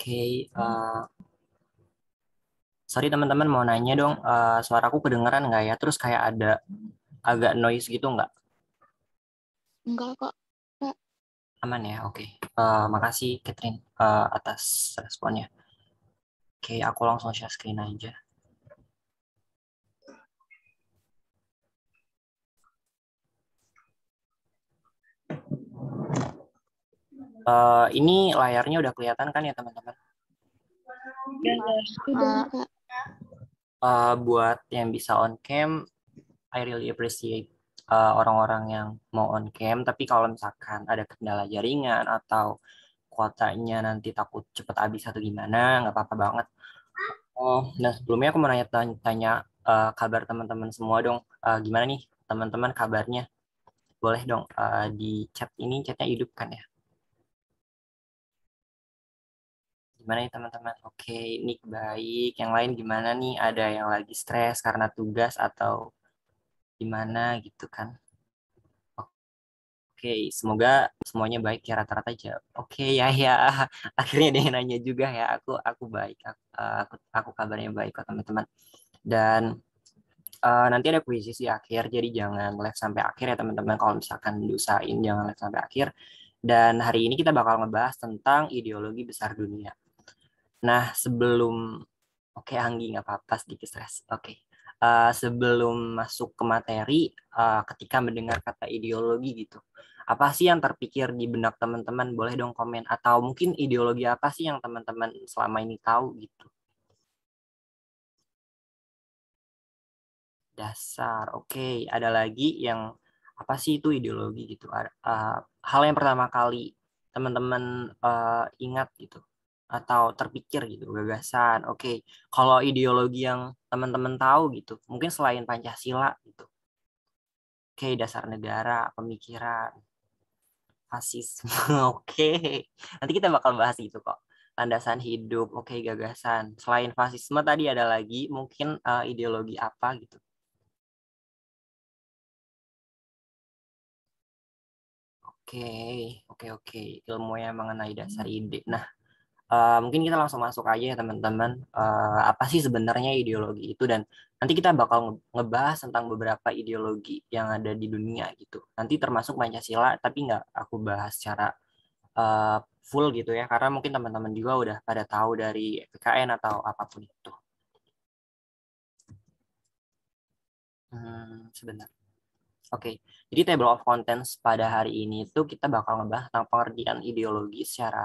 okay, uh, eh, sorry teman-teman mau nanya dong, uh, eh, suaraku kedengeran nggak ya? Terus kayak ada agak noise gitu nggak? Enggak kok. Enggak. Aman ya, oke. Okay. Uh, eh, makasih Catherine uh, atas responnya. Oke, okay, aku langsung share screen aja. Uh, ini layarnya udah kelihatan kan ya teman-teman? Uh, Uh, buat yang bisa on cam, I really appreciate orang eh, orang-orang yang mau on cam. Tapi kalau misalkan ada kendala jaringan atau kuotanya nanti takut cepet habis atau gimana, nggak apa-apa banget. Oh, dan nah sebelumnya aku mau nanya-tanya uh, kabar teman-teman semua dong. Uh, gimana nih teman-teman kabarnya? Boleh dong uh, di chat ini, chatnya hidup kan ya? gimana nih teman-teman? Oke, Nick baik. Yang lain gimana nih? Ada yang lagi stres karena tugas atau gimana gitu kan? Oke, semoga semuanya baik ya rata-rata aja. Oke ya ya, akhirnya dia nanya juga ya. Aku aku baik, aku eh, aku, aku kabarnya baik kok teman-teman. Dan uh, nanti ada kuisis di akhir, jadi jangan live sampai akhir ya teman-teman. Kalau misalkan diusahain jangan live sampai akhir. Dan hari ini kita bakal ngebahas tentang ideologi besar dunia. Nah, sebelum oke okay, Anggi nggak apa-apa sedikit stres. Oke. Okay. Uh, eh, sebelum masuk ke materi, uh, ketika mendengar kata ideologi gitu, apa sih yang terpikir di benak teman-teman? Boleh dong komen atau mungkin ideologi apa sih yang teman-teman selama ini tahu gitu? Dasar, oke. Okay. Ada lagi yang apa sih itu ideologi gitu? Uh, hal yang pertama kali teman-teman uh, ingat gitu atau terpikir gitu gagasan oke okay. kalau ideologi yang teman-teman tahu gitu mungkin selain pancasila gitu oke okay, dasar negara pemikiran fasisme oke okay. nanti kita bakal bahas itu kok landasan hidup oke okay, gagasan selain fasisme tadi ada lagi mungkin uh, ideologi apa gitu Oke, okay, oke, okay, oke. Okay. Ilmu yang mengenai dasar hmm. ide. Nah, Eh, mungkin kita langsung masuk aja ya teman-teman uh, apa sih sebenarnya ideologi itu dan nanti kita bakal ngebahas tentang beberapa ideologi yang ada di dunia gitu nanti termasuk Pancasila tapi nggak aku bahas secara uh, full gitu ya karena mungkin teman-teman juga udah pada tahu dari PKN atau apapun itu hmm, sebentar Oke, okay. jadi table of contents pada hari ini itu kita bakal ngebahas tentang pengertian ideologi secara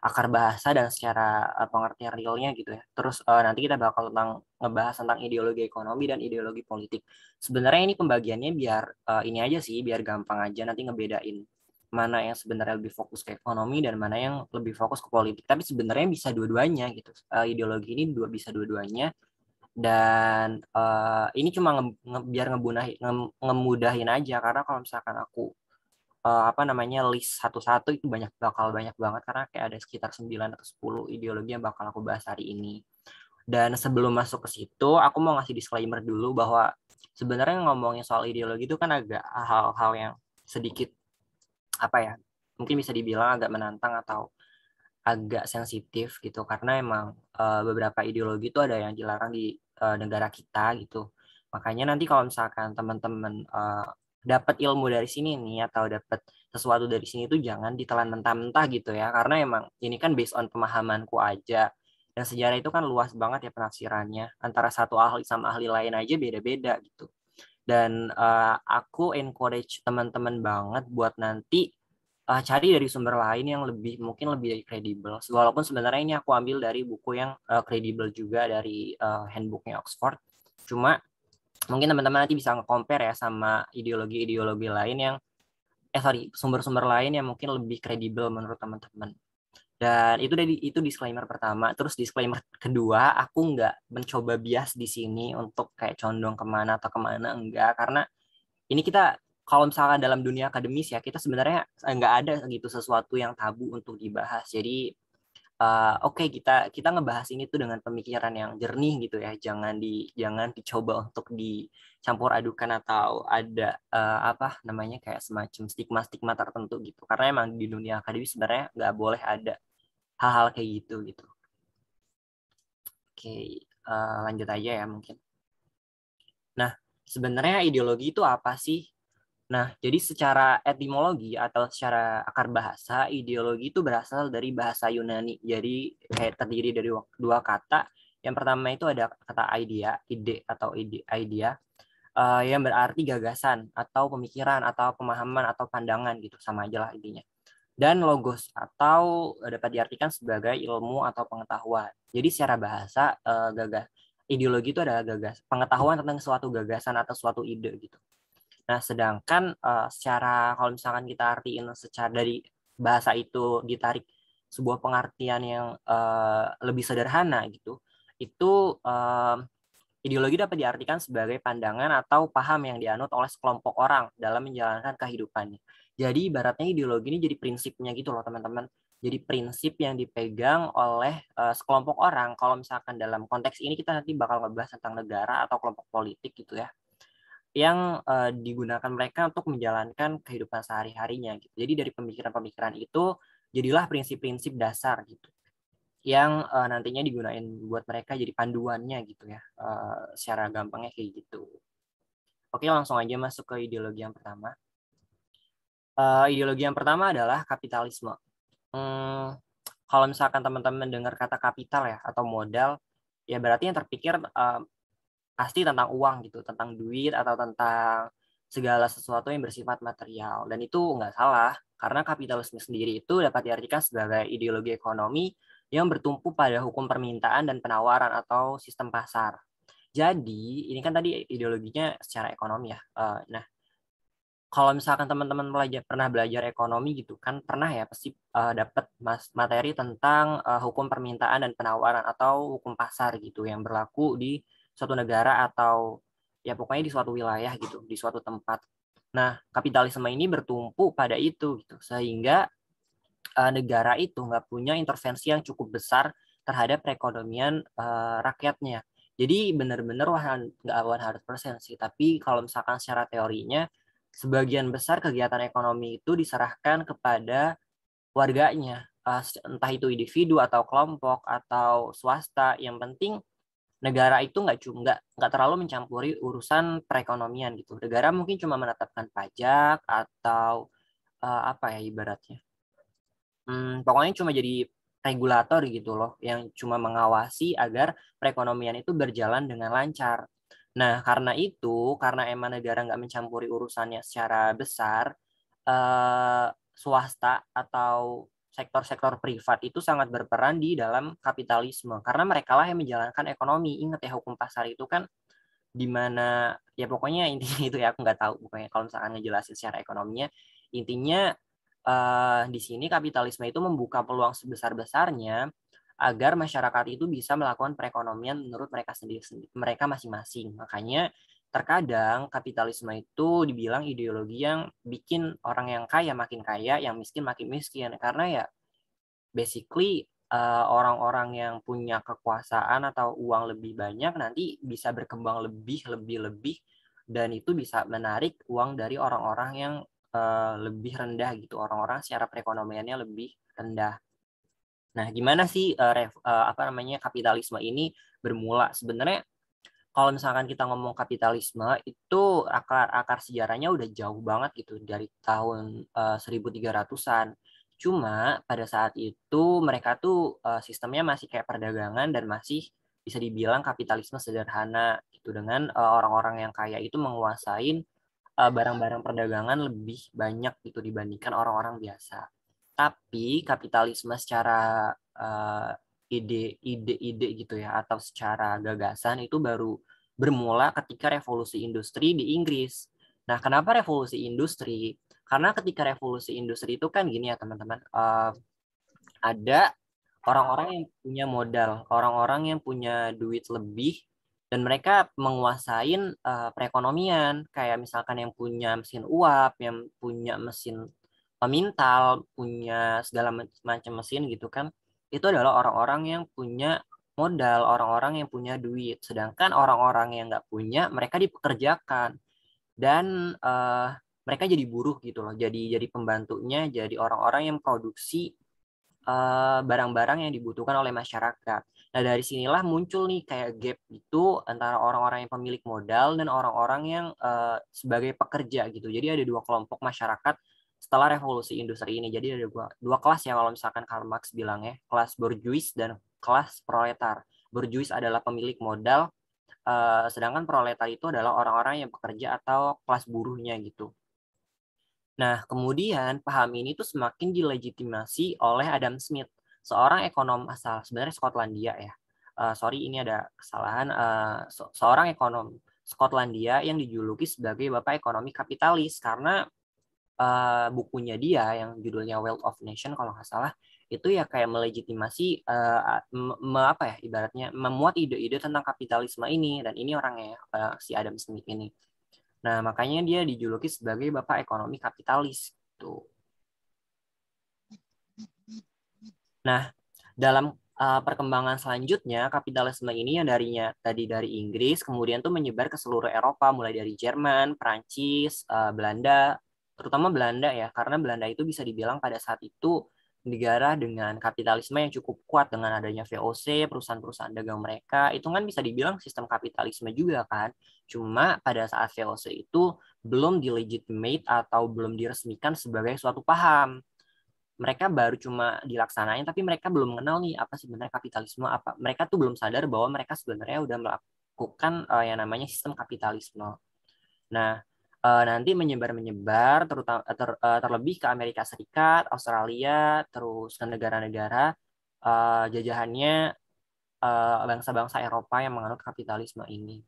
akar bahasa dan secara uh, pengertian realnya gitu ya. Terus uh, nanti kita bakal tentang ngebahas tentang ideologi ekonomi dan ideologi politik. Sebenarnya ini pembagiannya biar uh, ini aja sih, biar gampang aja nanti ngebedain mana yang sebenarnya lebih fokus ke ekonomi dan mana yang lebih fokus ke politik. Tapi sebenarnya bisa dua-duanya gitu. Uh, ideologi ini dua bisa dua-duanya dan uh, ini cuma nge, nge, biar ngebunahi, nge, ngemudahin aja karena kalau misalkan aku uh, apa namanya list satu-satu itu banyak bakal banyak banget karena kayak ada sekitar 9 atau 10 ideologi yang bakal aku bahas hari ini. Dan sebelum masuk ke situ, aku mau ngasih disclaimer dulu bahwa sebenarnya ngomongin soal ideologi itu kan agak hal-hal yang sedikit apa ya? Mungkin bisa dibilang agak menantang atau agak sensitif gitu karena emang uh, beberapa ideologi itu ada yang dilarang di uh, negara kita gitu. Makanya nanti kalau misalkan teman-teman uh, dapat ilmu dari sini nih atau dapat sesuatu dari sini itu jangan ditelan mentah-mentah gitu ya karena emang ini kan based on pemahamanku aja dan sejarah itu kan luas banget ya penafsirannya antara satu ahli sama ahli lain aja beda-beda gitu dan uh, aku encourage teman-teman banget buat nanti uh, cari dari sumber lain yang lebih mungkin lebih kredibel. Walaupun sebenarnya ini aku ambil dari buku yang eh, kredibel uh, juga dari uh, handbooknya Oxford. Cuma mungkin teman-teman nanti bisa nge-compare ya sama ideologi-ideologi lain yang eh sorry sumber-sumber lain yang mungkin lebih kredibel menurut teman-teman dan itu dari itu disclaimer pertama terus disclaimer kedua aku nggak mencoba bias di sini untuk kayak condong kemana atau kemana enggak karena ini kita kalau misalkan dalam dunia akademis ya kita sebenarnya eh, nggak ada gitu sesuatu yang tabu untuk dibahas jadi Eh, oke okay, kita kita ngebahas ini tuh dengan pemikiran yang jernih gitu ya jangan di jangan dicoba untuk dicampur adukan atau ada uh, apa namanya kayak semacam stigma stigma tertentu gitu karena emang di dunia akademis sebenarnya nggak boleh ada hal-hal kayak gitu gitu oke okay, uh, eh, lanjut aja ya mungkin nah sebenarnya ideologi itu apa sih Nah, jadi secara etimologi atau secara akar bahasa, ideologi itu berasal dari bahasa Yunani. Jadi kayak terdiri dari dua kata. Yang pertama itu ada kata idea, ide atau ide, idea, uh, yang berarti gagasan atau pemikiran atau pemahaman atau pandangan gitu sama aja lah intinya. Dan logos atau eh, dapat diartikan sebagai ilmu atau pengetahuan. Jadi secara bahasa uh, eh, gagas ideologi itu adalah gagas pengetahuan tentang suatu gagasan atau suatu ide gitu. Nah, sedangkan uh, secara kalau misalkan kita artiin secara dari bahasa itu ditarik sebuah pengertian yang uh, lebih sederhana gitu, itu uh, ideologi dapat diartikan sebagai pandangan atau paham yang dianut oleh sekelompok orang dalam menjalankan kehidupannya. Jadi ibaratnya ideologi ini jadi prinsipnya gitu loh teman-teman. Jadi prinsip yang dipegang oleh uh, sekelompok orang. Kalau misalkan dalam konteks ini kita nanti bakal ngebahas tentang negara atau kelompok politik gitu ya yang uh, digunakan mereka untuk menjalankan kehidupan sehari-harinya gitu. Jadi dari pemikiran-pemikiran itu jadilah prinsip-prinsip dasar gitu yang uh, nantinya digunain buat mereka jadi panduannya gitu ya uh, secara gampangnya kayak gitu oke langsung aja masuk ke ideologi yang pertama uh, ideologi yang pertama adalah kapitalisme hmm, kalau misalkan teman-teman dengar kata kapital ya atau modal ya berarti yang terpikir uh, pasti tentang uang gitu tentang duit atau tentang segala sesuatu yang bersifat material dan itu nggak salah karena kapitalisme sendiri itu dapat diartikan sebagai ideologi ekonomi yang bertumpu pada hukum permintaan dan penawaran atau sistem pasar. Jadi ini kan tadi ideologinya secara ekonomi ya. Eh, nah kalau misalkan teman-teman belajar pernah belajar ekonomi gitu kan pernah ya pasti uh, eh, dapat materi tentang uh, hukum permintaan dan penawaran atau hukum pasar gitu yang berlaku di suatu negara atau ya pokoknya di suatu wilayah gitu, di suatu tempat. Nah, kapitalisme ini bertumpu pada itu gitu, sehingga uh, negara itu nggak punya intervensi yang cukup besar terhadap perekonomian uh, rakyatnya. Jadi benar-benar nggak awan harus persen sih, tapi kalau misalkan secara teorinya sebagian besar kegiatan ekonomi itu diserahkan kepada warganya, eh, entah itu individu atau kelompok atau swasta. Yang penting negara itu nggak cuma nggak terlalu mencampuri urusan perekonomian gitu. Negara mungkin cuma menetapkan pajak atau uh, apa ya ibaratnya. Hmm, pokoknya cuma jadi regulator gitu loh yang cuma mengawasi agar perekonomian itu berjalan dengan lancar. Nah karena itu karena emang negara nggak mencampuri urusannya secara besar eh, swasta atau sektor-sektor privat itu sangat berperan di dalam kapitalisme karena mereka lah yang menjalankan ekonomi. Ingat ya hukum pasar itu kan di mana ya pokoknya intinya itu ya aku nggak tahu pokoknya kalau misalkan ngejelasin secara ekonominya intinya eh, di sini kapitalisme itu membuka peluang sebesar-besarnya agar masyarakat itu bisa melakukan perekonomian menurut mereka sendiri mereka masing-masing. Makanya terkadang kapitalisme itu dibilang ideologi yang bikin orang yang kaya makin kaya, yang miskin makin miskin. Karena ya basically orang eh, orang-orang yang punya kekuasaan atau uang lebih banyak nanti bisa berkembang lebih lebih lebih dan itu bisa menarik uang dari orang-orang yang uh, lebih rendah gitu, orang-orang secara perekonomiannya lebih rendah. Nah, gimana sih uh, ref, uh, apa namanya kapitalisme ini bermula? Sebenarnya kalau misalkan kita ngomong kapitalisme itu akar-akar sejarahnya udah jauh banget gitu dari tahun uh, eh, 1300-an. Cuma pada saat itu mereka tuh uh, sistemnya masih kayak perdagangan dan masih bisa dibilang kapitalisme sederhana gitu dengan orang eh, orang-orang yang kaya itu menguasai uh, barang-barang perdagangan lebih banyak gitu dibandingkan orang-orang biasa. Tapi kapitalisme secara uh, ide-ide-ide gitu ya atau secara gagasan itu baru bermula ketika revolusi industri di Inggris. Nah, kenapa revolusi industri? Karena ketika revolusi industri itu kan gini ya teman-teman, uh, ada orang-orang yang punya modal, orang-orang yang punya duit lebih, dan mereka menguasai uh, eh, perekonomian, kayak misalkan yang punya mesin uap, yang punya mesin pemintal, punya segala macam mesin gitu kan, itu adalah orang-orang yang punya modal, orang-orang yang punya duit. Sedangkan orang-orang yang nggak punya, mereka dipekerjakan dan uh, mereka jadi buruh gitu loh. Jadi jadi pembantunya, jadi orang-orang yang produksi eh, barang-barang uh, yang dibutuhkan oleh masyarakat. Nah dari sinilah muncul nih kayak gap itu antara orang-orang yang pemilik modal dan orang-orang yang uh, sebagai pekerja gitu. Jadi ada dua kelompok masyarakat setelah revolusi industri ini. Jadi ada dua, dua kelas ya kalau misalkan Karl Marx bilang ya, kelas borjuis dan kelas proletar. Berjuis adalah pemilik modal, uh, sedangkan proletar itu adalah orang-orang yang bekerja atau kelas buruhnya gitu. Nah, kemudian paham ini tuh semakin dilegitimasi oleh Adam Smith, seorang ekonom asal sebenarnya Skotlandia ya. Uh, sorry, ini ada kesalahan. Uh, eh, so, seorang ekonom Skotlandia yang dijuluki sebagai bapak ekonomi kapitalis karena uh, bukunya dia yang judulnya Wealth of Nation kalau nggak salah itu ya kayak melegitimasi uh, me, apa ya ibaratnya memuat ide-ide tentang kapitalisme ini dan ini orangnya uh, si Adam Smith ini. Nah, makanya dia dijuluki sebagai bapak ekonomi kapitalis gitu. Nah, dalam uh, perkembangan selanjutnya kapitalisme ini yang darinya tadi dari Inggris kemudian tuh menyebar ke seluruh Eropa mulai dari Jerman, Prancis, uh, Belanda, terutama Belanda ya karena Belanda itu bisa dibilang pada saat itu negara dengan kapitalisme yang cukup kuat dengan adanya VOC, perusahaan-perusahaan dagang mereka, itu kan bisa dibilang sistem kapitalisme juga kan. Cuma pada saat VOC itu belum dilegitimate atau belum diresmikan sebagai suatu paham. Mereka baru cuma dilaksanain, tapi mereka belum mengenal nih apa sebenarnya kapitalisme, apa mereka tuh belum sadar bahwa mereka sebenarnya udah melakukan eh, yang namanya sistem kapitalisme. Nah, uh, nanti menyebar-menyebar terutama eh, ter, uh, terlebih ke Amerika Serikat, Australia, terus ke negara-negara uh, jajahannya bangsa-bangsa uh, Eropa yang menganut kapitalisme ini.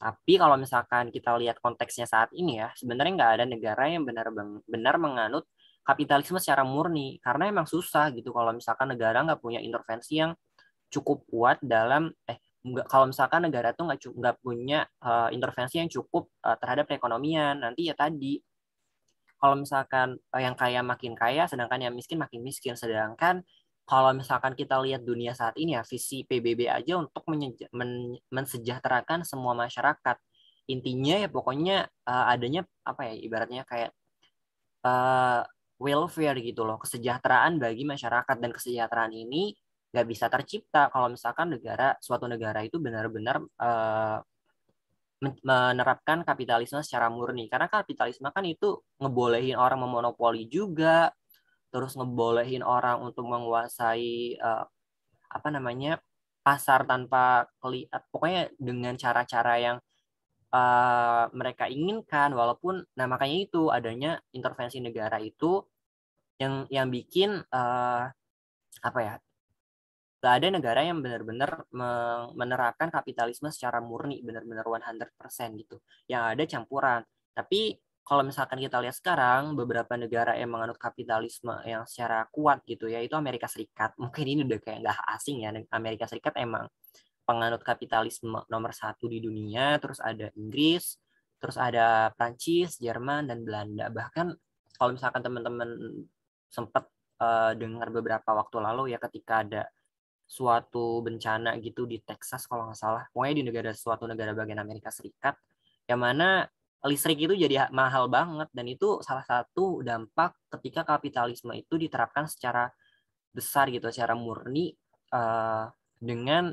Tapi kalau misalkan kita lihat konteksnya saat ini ya, sebenarnya nggak ada negara yang benar-benar menganut kapitalisme secara murni karena emang susah gitu kalau misalkan negara nggak punya intervensi yang cukup kuat dalam eh nggak kalau misalkan negara tuh nggak nggak punya uh, intervensi yang cukup uh, terhadap perekonomian nanti ya tadi kalau misalkan uh, yang kaya makin kaya sedangkan yang miskin makin miskin sedangkan kalau misalkan kita lihat dunia saat ini ya visi PBB aja untuk men, mensejahterakan semua masyarakat intinya ya pokoknya uh, adanya apa ya ibaratnya kayak uh, welfare gitu loh kesejahteraan bagi masyarakat dan kesejahteraan ini nggak bisa tercipta kalau misalkan negara suatu negara itu benar-benar eh, menerapkan kapitalisme secara murni karena kapitalisme kan itu ngebolehin orang memonopoli juga terus ngebolehin orang untuk menguasai eh, apa namanya pasar tanpa kelihatan pokoknya dengan cara-cara yang uh, mereka inginkan walaupun nah makanya itu adanya intervensi negara itu yang yang bikin uh, apa ya gak ada negara yang benar-benar menerapkan kapitalisme secara murni benar-benar 100% gitu yang ada campuran tapi kalau misalkan kita lihat sekarang beberapa negara yang menganut kapitalisme yang secara kuat gitu ya itu Amerika Serikat mungkin ini udah kayak nggak asing ya Amerika Serikat emang penganut kapitalisme nomor satu di dunia terus ada Inggris terus ada Prancis Jerman dan Belanda bahkan kalau misalkan teman-teman sempat uh, eh, dengar beberapa waktu lalu ya ketika ada suatu bencana gitu di Texas kalau nggak salah pokoknya di negara suatu negara bagian Amerika Serikat yang mana listrik itu jadi mahal banget dan itu salah satu dampak ketika kapitalisme itu diterapkan secara besar gitu secara murni uh, dengan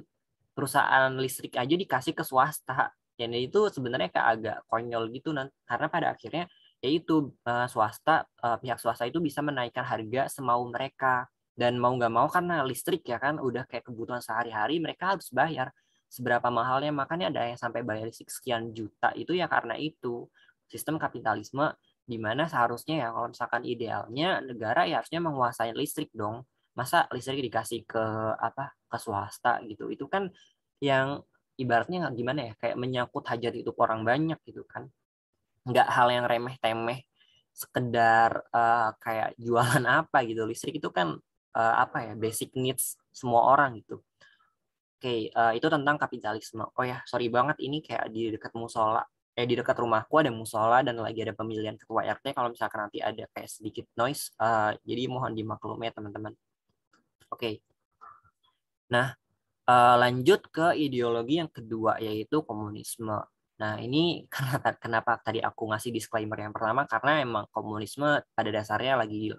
perusahaan listrik aja dikasih ke swasta Jadi itu sebenarnya kayak agak konyol gitu karena pada akhirnya yaitu uh, eh, swasta uh, pihak swasta itu bisa menaikkan harga semau mereka dan mau nggak mau karena listrik ya kan udah kayak kebutuhan sehari-hari mereka harus bayar seberapa mahalnya makanya ada yang sampai bayar listrik sekian juta itu ya karena itu sistem kapitalisme di mana seharusnya ya kalau misalkan idealnya negara ya harusnya menguasai listrik dong masa listrik dikasih ke apa ke swasta gitu itu kan yang ibaratnya gimana ya kayak menyangkut hajat itu orang banyak gitu kan nggak hal yang remeh temeh sekedar uh, kayak jualan apa gitu listrik itu kan uh, apa ya basic needs semua orang gitu. Oke, okay, uh, eh, itu tentang kapitalisme. Oh ya, sorry banget ini kayak di dekat musola, eh di dekat rumahku ada musola dan lagi ada pemilihan ketua RT. Kalau misalkan nanti ada kayak sedikit noise, uh, jadi mohon dimaklumi ya teman-teman. Oke. Okay. Nah, uh, lanjut ke ideologi yang kedua yaitu komunisme. Nah, ini karena kenapa tadi aku ngasih disclaimer yang pertama karena emang komunisme pada dasarnya lagi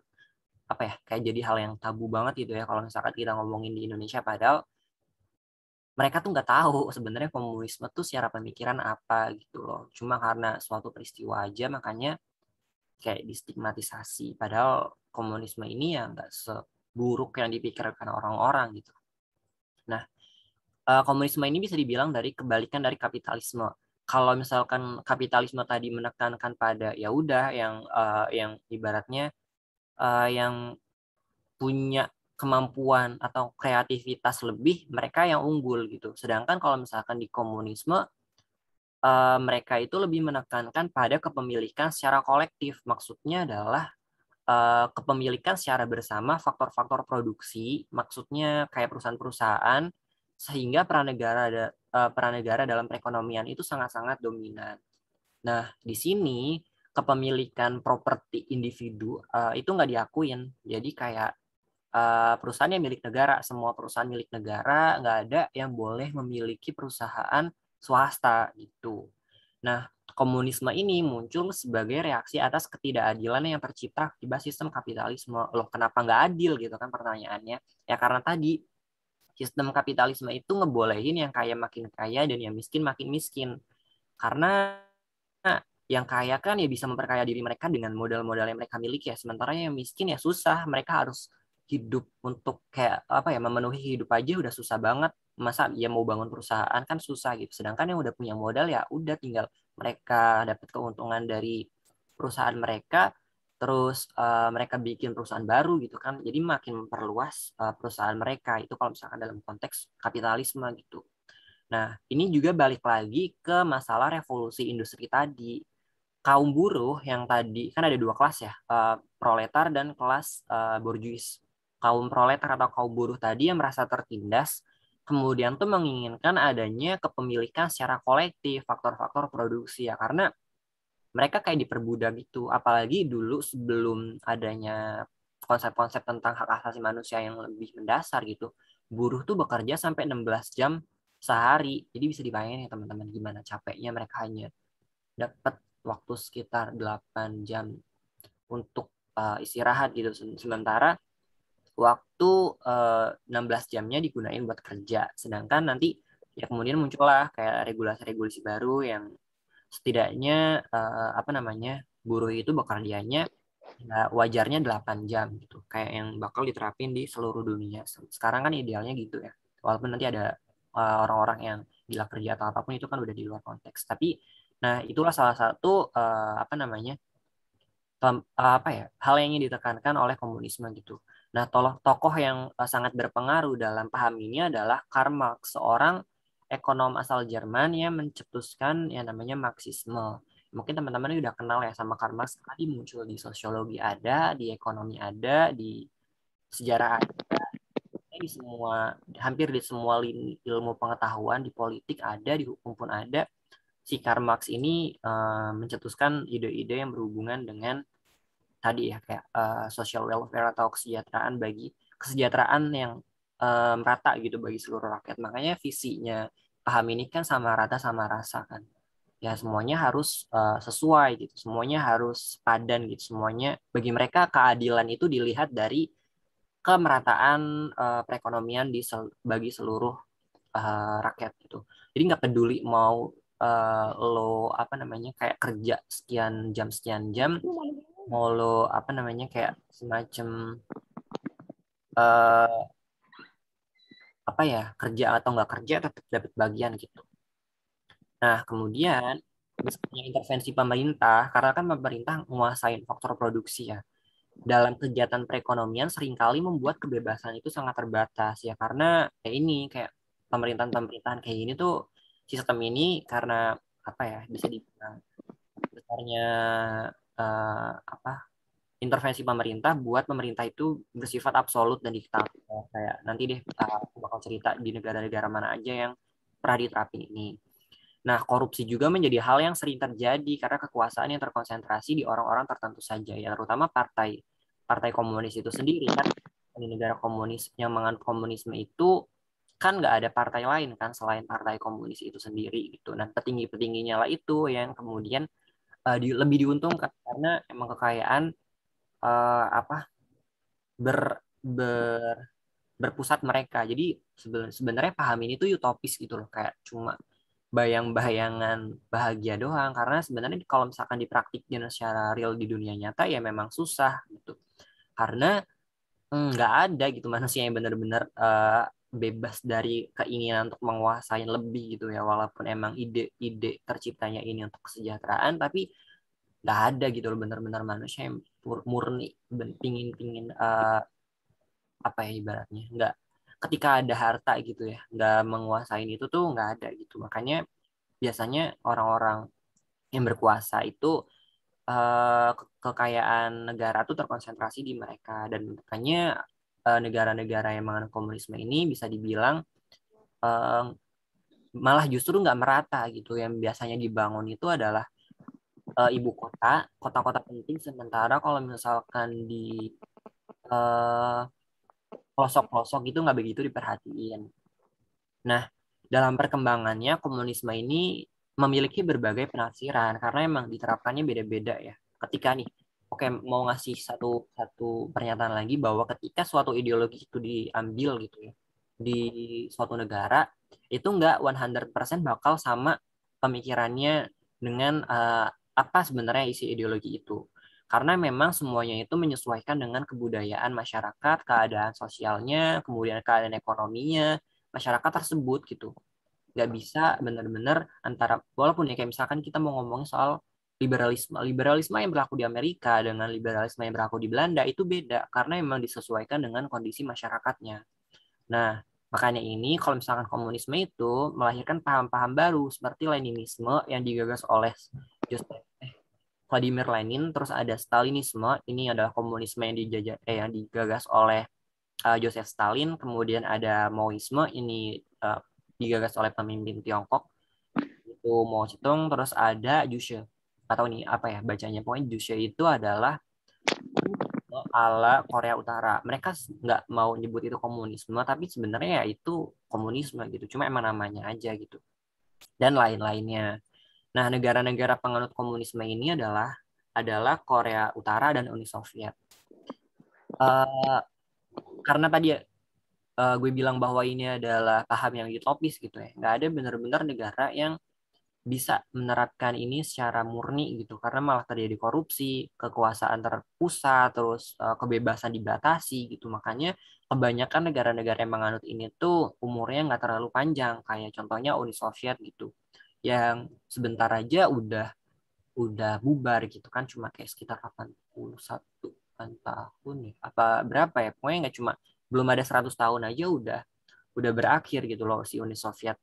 apa ya kayak jadi hal yang tabu banget gitu ya kalau misalkan kita ngomongin di Indonesia padahal mereka tuh nggak tahu sebenarnya komunisme tuh secara pemikiran apa gitu loh cuma karena suatu peristiwa aja makanya kayak distigmatisasi padahal komunisme ini ya nggak seburuk yang dipikirkan orang-orang gitu nah eh, komunisme ini bisa dibilang dari kebalikan dari kapitalisme kalau misalkan kapitalisme tadi menekankan pada ya udah yang uh, yang ibaratnya uh, yang punya kemampuan atau kreativitas lebih mereka yang unggul gitu. Sedangkan kalau misalkan di komunisme uh, mereka itu lebih menekankan pada kepemilikan secara kolektif. Maksudnya adalah uh, kepemilikan secara bersama faktor-faktor produksi, maksudnya kayak perusahaan-perusahaan sehingga peran negara ada, uh, peran negara dalam perekonomian itu sangat-sangat dominan. Nah, di sini kepemilikan properti individu uh, itu nggak diakuin. Jadi kayak uh, perusahaan milik negara, semua perusahaan milik negara nggak ada yang boleh memiliki perusahaan swasta gitu. Nah, komunisme ini muncul sebagai reaksi atas ketidakadilan yang tercipta akibat sistem kapitalisme. Loh, kenapa nggak adil gitu kan pertanyaannya? Ya karena tadi sistem kapitalisme itu ngebolehin yang kaya makin kaya dan yang miskin makin miskin. Karena yang kaya kan ya bisa memperkaya diri mereka dengan modal-modal yang mereka miliki ya sementara yang miskin ya susah mereka harus hidup untuk kayak apa ya memenuhi hidup aja udah susah banget masa ya mau bangun perusahaan kan susah gitu sedangkan yang udah punya modal ya udah tinggal mereka dapat keuntungan dari perusahaan mereka terus uh, mereka bikin perusahaan baru gitu kan jadi makin memperluas uh, perusahaan mereka itu kalau misalkan dalam konteks kapitalisme gitu nah ini juga balik lagi ke masalah revolusi industri tadi kaum buruh yang tadi kan ada dua kelas ya uh, proletar dan kelas uh, borjuis kaum proletar atau kaum buruh tadi yang merasa tertindas kemudian tuh menginginkan adanya kepemilikan secara kolektif faktor-faktor produksi ya karena mereka kayak diperbudak gitu apalagi dulu sebelum adanya konsep-konsep tentang hak asasi manusia yang lebih mendasar gitu buruh tuh bekerja sampai 16 jam sehari jadi bisa dibayangin ya teman-teman gimana capeknya mereka hanya dapat waktu sekitar 8 jam untuk uh, istirahat gitu. Sementara waktu uh, eh, 16 jamnya digunain buat kerja. Sedangkan nanti ya kemudian muncullah kayak regulasi-regulasi baru yang setidaknya uh, apa namanya buruh itu bekerjanya ya, wajarnya 8 jam gitu kayak yang bakal diterapin di seluruh dunia sekarang kan idealnya gitu ya walaupun nanti ada orang-orang uh, yang gila kerja atau apapun itu kan udah di luar konteks tapi Nah, itulah salah satu uh, apa namanya pem, uh, apa ya hal yang ingin ditekankan oleh komunisme gitu. Nah, tolong tokoh yang uh, sangat berpengaruh dalam paham ini adalah Karl Marx, seorang ekonom asal Jerman yang mencetuskan yang namanya Marxisme. Mungkin teman-teman udah kenal ya sama Karl Marx tadi muncul di sosiologi ada, di ekonomi ada, di sejarah ada, di semua hampir di semua ilmu pengetahuan di politik ada, di hukum pun ada si Karl Marx ini uh, mencetuskan ide-ide yang berhubungan dengan tadi ya kayak uh, social welfare atau kesejahteraan bagi kesejahteraan yang merata eh, merata gitu bagi seluruh rakyat. Makanya visinya paham ini kan sama rata sama rasa kan. Ya semuanya harus uh, sesuai gitu. Semuanya harus padan gitu. Semuanya bagi mereka keadilan itu dilihat dari kemerataan uh, perekonomian di sel bagi seluruh uh, rakyat gitu. Jadi nggak peduli mau uh, lo apa namanya kayak kerja sekian jam sekian jam iya, mau lo apa namanya kayak semacam uh, apa ya kerja atau nggak kerja tetap dapat bagian gitu. Nah kemudian misalnya intervensi pemerintah karena kan pemerintah menguasai faktor produksi ya dalam kegiatan perekonomian seringkali membuat kebebasan itu sangat terbatas ya karena kayak ini kayak pemerintahan-pemerintahan kayak gini tuh sistem ini karena apa ya bisa dibilang besarnya uh, apa intervensi pemerintah buat pemerintah itu bersifat absolut dan diktator kayak nanti deh aku bakal cerita di negara-negara mana aja yang pernah diterapin ini. Nah, korupsi juga menjadi hal yang sering terjadi karena kekuasaan yang terkonsentrasi di orang-orang tertentu saja, ya terutama partai partai komunis itu sendiri kan di negara komunis yang komunisme itu kan nggak ada partai lain kan selain partai komunis itu sendiri gitu. Nah petinggi petingginya lah itu ya yang kemudian uh, di, lebih diuntungkan karena emang kekayaan uh, apa ber, ber berpusat mereka. Jadi sebenarnya paham ini tuh utopis gitu loh kayak cuma bayang-bayangan bahagia doang karena sebenarnya kalau misalkan dipraktikkan secara real di dunia nyata ya memang susah gitu. Karena hmm, nggak hmm, ada gitu manusia yang benar-benar uh, bebas dari keinginan untuk menguasai lebih gitu ya walaupun emang ide-ide terciptanya ini untuk kesejahteraan tapi nggak ada gitu loh benar-benar manusia yang murni pingin-pingin uh, eh, apa ya ibaratnya nggak ketika ada harta gitu ya nggak menguasain itu tuh nggak ada gitu makanya biasanya orang-orang yang berkuasa itu uh, kekayaan negara tuh terkonsentrasi di mereka dan makanya Eh, negara-negara yang menganut komunisme ini bisa dibilang uh, malah justru nggak merata gitu yang biasanya dibangun itu adalah uh, ibu kota kota-kota penting sementara kalau misalkan di pelosok pelosok-pelosok itu nggak begitu diperhatiin nah dalam perkembangannya komunisme ini memiliki berbagai penafsiran karena emang diterapkannya beda-beda ya ketika nih oke mau ngasih satu satu pernyataan lagi bahwa ketika suatu ideologi itu diambil gitu ya di suatu negara itu nggak 100% bakal sama pemikirannya dengan uh, apa sebenarnya isi ideologi itu karena memang semuanya itu menyesuaikan dengan kebudayaan masyarakat keadaan sosialnya kemudian keadaan ekonominya masyarakat tersebut gitu nggak bisa benar-benar antara walaupun ya kayak misalkan kita mau ngomongin soal liberalisme liberalisme yang berlaku di Amerika dengan liberalisme yang berlaku di Belanda itu beda karena memang disesuaikan dengan kondisi masyarakatnya. Nah, makanya ini kalau misalkan komunisme itu melahirkan paham-paham baru seperti Leninisme yang digagas oleh Joseph Vladimir Lenin, terus ada Stalinisme, ini adalah komunisme yang dijajah eh, yang digagas oleh uh, Joseph Stalin, kemudian ada Maoisme, ini uh, digagas oleh pemimpin Tiongkok itu Mao Zedong, terus ada Juche nggak tahu nih apa ya bacanya pokoknya Jusya itu adalah ala Korea Utara. Mereka nggak mau nyebut itu komunisme, tapi sebenarnya ya itu komunisme gitu. Cuma emang namanya aja gitu. Dan lain-lainnya. Nah, negara-negara penganut komunisme ini adalah adalah Korea Utara dan Uni Soviet. Uh, karena tadi uh, gue bilang bahwa ini adalah paham yang utopis gitu ya. Nggak ada benar-benar negara yang bisa menerapkan ini secara murni gitu karena malah terjadi korupsi kekuasaan terpusat terus eh, kebebasan dibatasi gitu makanya kebanyakan negara-negara yang menganut ini tuh umurnya nggak terlalu panjang kayak contohnya Uni Soviet gitu yang sebentar aja udah udah bubar gitu kan cuma kayak sekitar 81 tahun ya apa berapa ya pokoknya nggak cuma belum ada 100 tahun aja udah udah berakhir gitu loh si Uni Soviet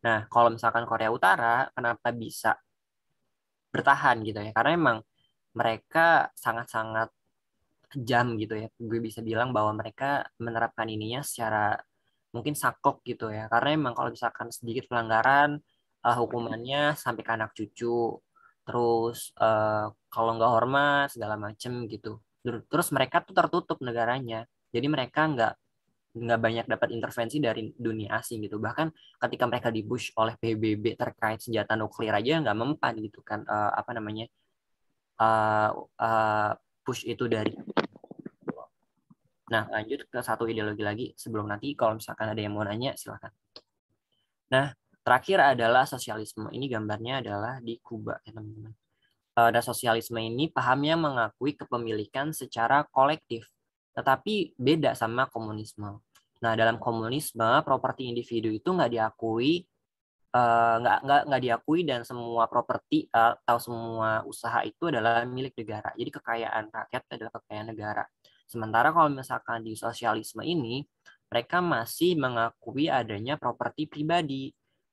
Nah, kalau misalkan Korea Utara, kenapa bisa bertahan gitu ya? Karena emang mereka sangat-sangat jam gitu ya. Gue bisa bilang bahwa mereka menerapkan ininya secara mungkin sakok gitu ya. Karena emang kalau misalkan sedikit pelanggaran, uh, hukumannya sampai ke anak cucu. Terus uh, kalau nggak hormat segala macem gitu. Terus mereka tuh tertutup negaranya. Jadi mereka nggak nggak banyak dapat intervensi dari dunia asing gitu bahkan ketika mereka di push oleh PBB terkait senjata nuklir aja nggak mempan gitu kan uh, apa namanya uh, uh, push itu dari nah lanjut ke satu ideologi lagi sebelum nanti kalau misalkan ada yang mau nanya silahkan nah terakhir adalah sosialisme ini gambarnya adalah di Kuba ya teman-teman uh, sosialisme ini pahamnya mengakui kepemilikan secara kolektif tetapi beda sama komunisme. Nah, dalam komunisme, properti individu itu nggak diakui, uh, nggak nggak nggak diakui dan semua properti uh, atau semua usaha itu adalah milik negara. Jadi kekayaan rakyat adalah kekayaan negara. Sementara kalau misalkan di sosialisme ini, mereka masih mengakui adanya properti pribadi.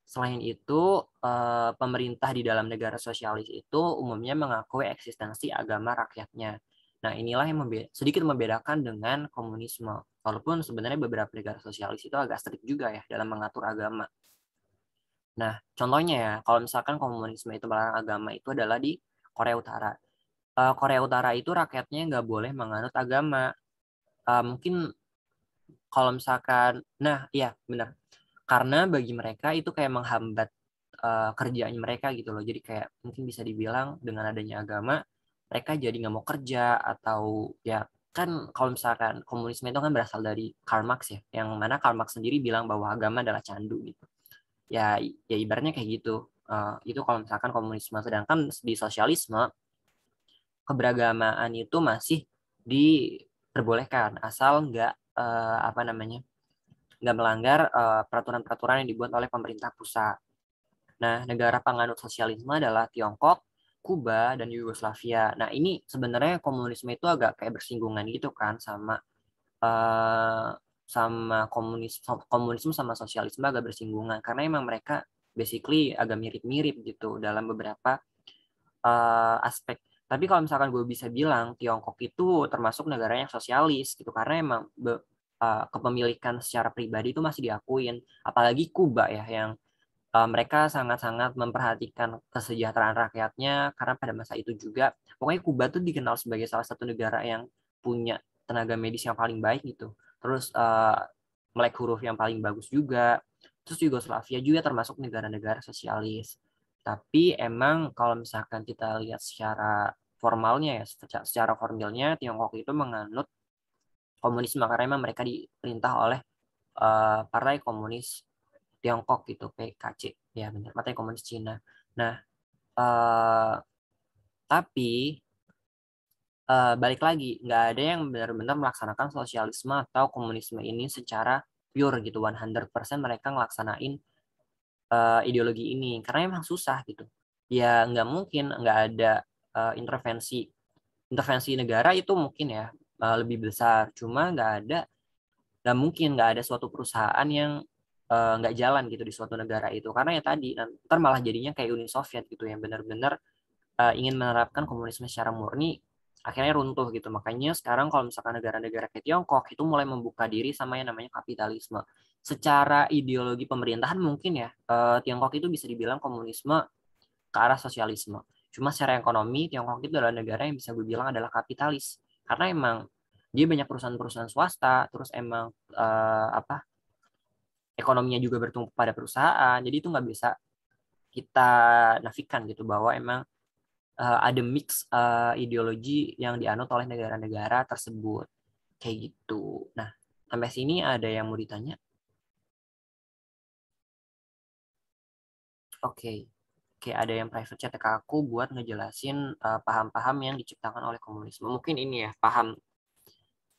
Selain itu, eh, pemerintah di dalam negara sosialis itu umumnya mengakui eksistensi agama rakyatnya. Nah, inilah yang membeda, sedikit membedakan dengan komunisme. Walaupun sebenarnya beberapa negara sosialis itu agak strict juga ya dalam mengatur agama. Nah, contohnya ya, kalau misalkan komunisme itu melarang agama itu adalah di Korea Utara. Uh, Korea Utara itu rakyatnya nggak boleh menganut agama. Uh, mungkin kalau misalkan, nah iya benar. Karena bagi mereka itu kayak menghambat uh, kerjaan mereka gitu loh. Jadi kayak mungkin bisa dibilang dengan adanya agama, mereka jadi nggak mau kerja atau ya kan kalau misalkan komunisme itu kan berasal dari Karl Marx ya yang mana Karl Marx sendiri bilang bahwa agama adalah candu gitu ya ya ibaratnya kayak gitu uh, itu kalau misalkan komunisme sedangkan di sosialisme keberagamaan itu masih diperbolehkan asal nggak uh, apa namanya nggak melanggar eh, peraturan-peraturan uh, yang dibuat oleh pemerintah pusat. Nah, negara penganut sosialisme adalah Tiongkok, Kuba dan Yugoslavia. Nah ini sebenarnya komunisme itu agak kayak bersinggungan gitu kan sama uh, sama komunis komunisme sama sosialisme agak bersinggungan karena emang mereka basically agak mirip-mirip gitu dalam beberapa uh, aspek. Tapi kalau misalkan gue bisa bilang Tiongkok itu termasuk negara yang sosialis gitu karena emang be, uh, kepemilikan secara pribadi itu masih diakuin. Apalagi Kuba ya yang Eh, mereka sangat-sangat memperhatikan kesejahteraan rakyatnya karena pada masa itu juga pokoknya Kuba tuh dikenal sebagai salah satu negara yang punya tenaga medis yang paling baik gitu. Terus uh, melek huruf yang paling bagus juga. Terus Yugoslavia juga termasuk negara-negara sosialis. Tapi emang kalau misalkan kita lihat secara formalnya ya, secara formalnya Tiongkok itu menganut komunisme karena emang mereka diperintah oleh uh, partai komunis Tiongkok gitu PKC ya benar partai komunis Cina nah uh, tapi uh, balik lagi nggak ada yang benar-benar melaksanakan sosialisme atau komunisme ini secara pure gitu 100% mereka ngelaksanain uh, ideologi ini karena emang susah gitu ya nggak mungkin nggak ada uh, intervensi intervensi negara itu mungkin ya uh, lebih besar cuma nggak ada dan mungkin nggak ada suatu perusahaan yang Eh, nggak uh, jalan gitu di suatu negara itu karena ya tadi nanti malah jadinya kayak Uni Soviet gitu yang benar-benar uh, ingin menerapkan komunisme secara murni akhirnya runtuh gitu makanya sekarang kalau misalkan negara-negara kayak Tiongkok itu mulai membuka diri sama yang namanya kapitalisme secara ideologi pemerintahan mungkin ya uh, Tiongkok itu bisa dibilang komunisme ke arah sosialisme cuma secara ekonomi Tiongkok itu adalah negara yang bisa gue bilang adalah kapitalis karena emang dia banyak perusahaan-perusahaan swasta terus emang uh, apa ekonominya juga bertumpu pada perusahaan jadi itu nggak bisa kita nafikan gitu bahwa emang uh, ada mix uh, ideologi yang dianut oleh negara-negara tersebut kayak gitu nah sampai sini ada yang mau ditanya oke okay. oke ada yang private chat ke aku buat ngejelasin eh, paham-paham uh, yang diciptakan oleh komunisme mungkin ini ya paham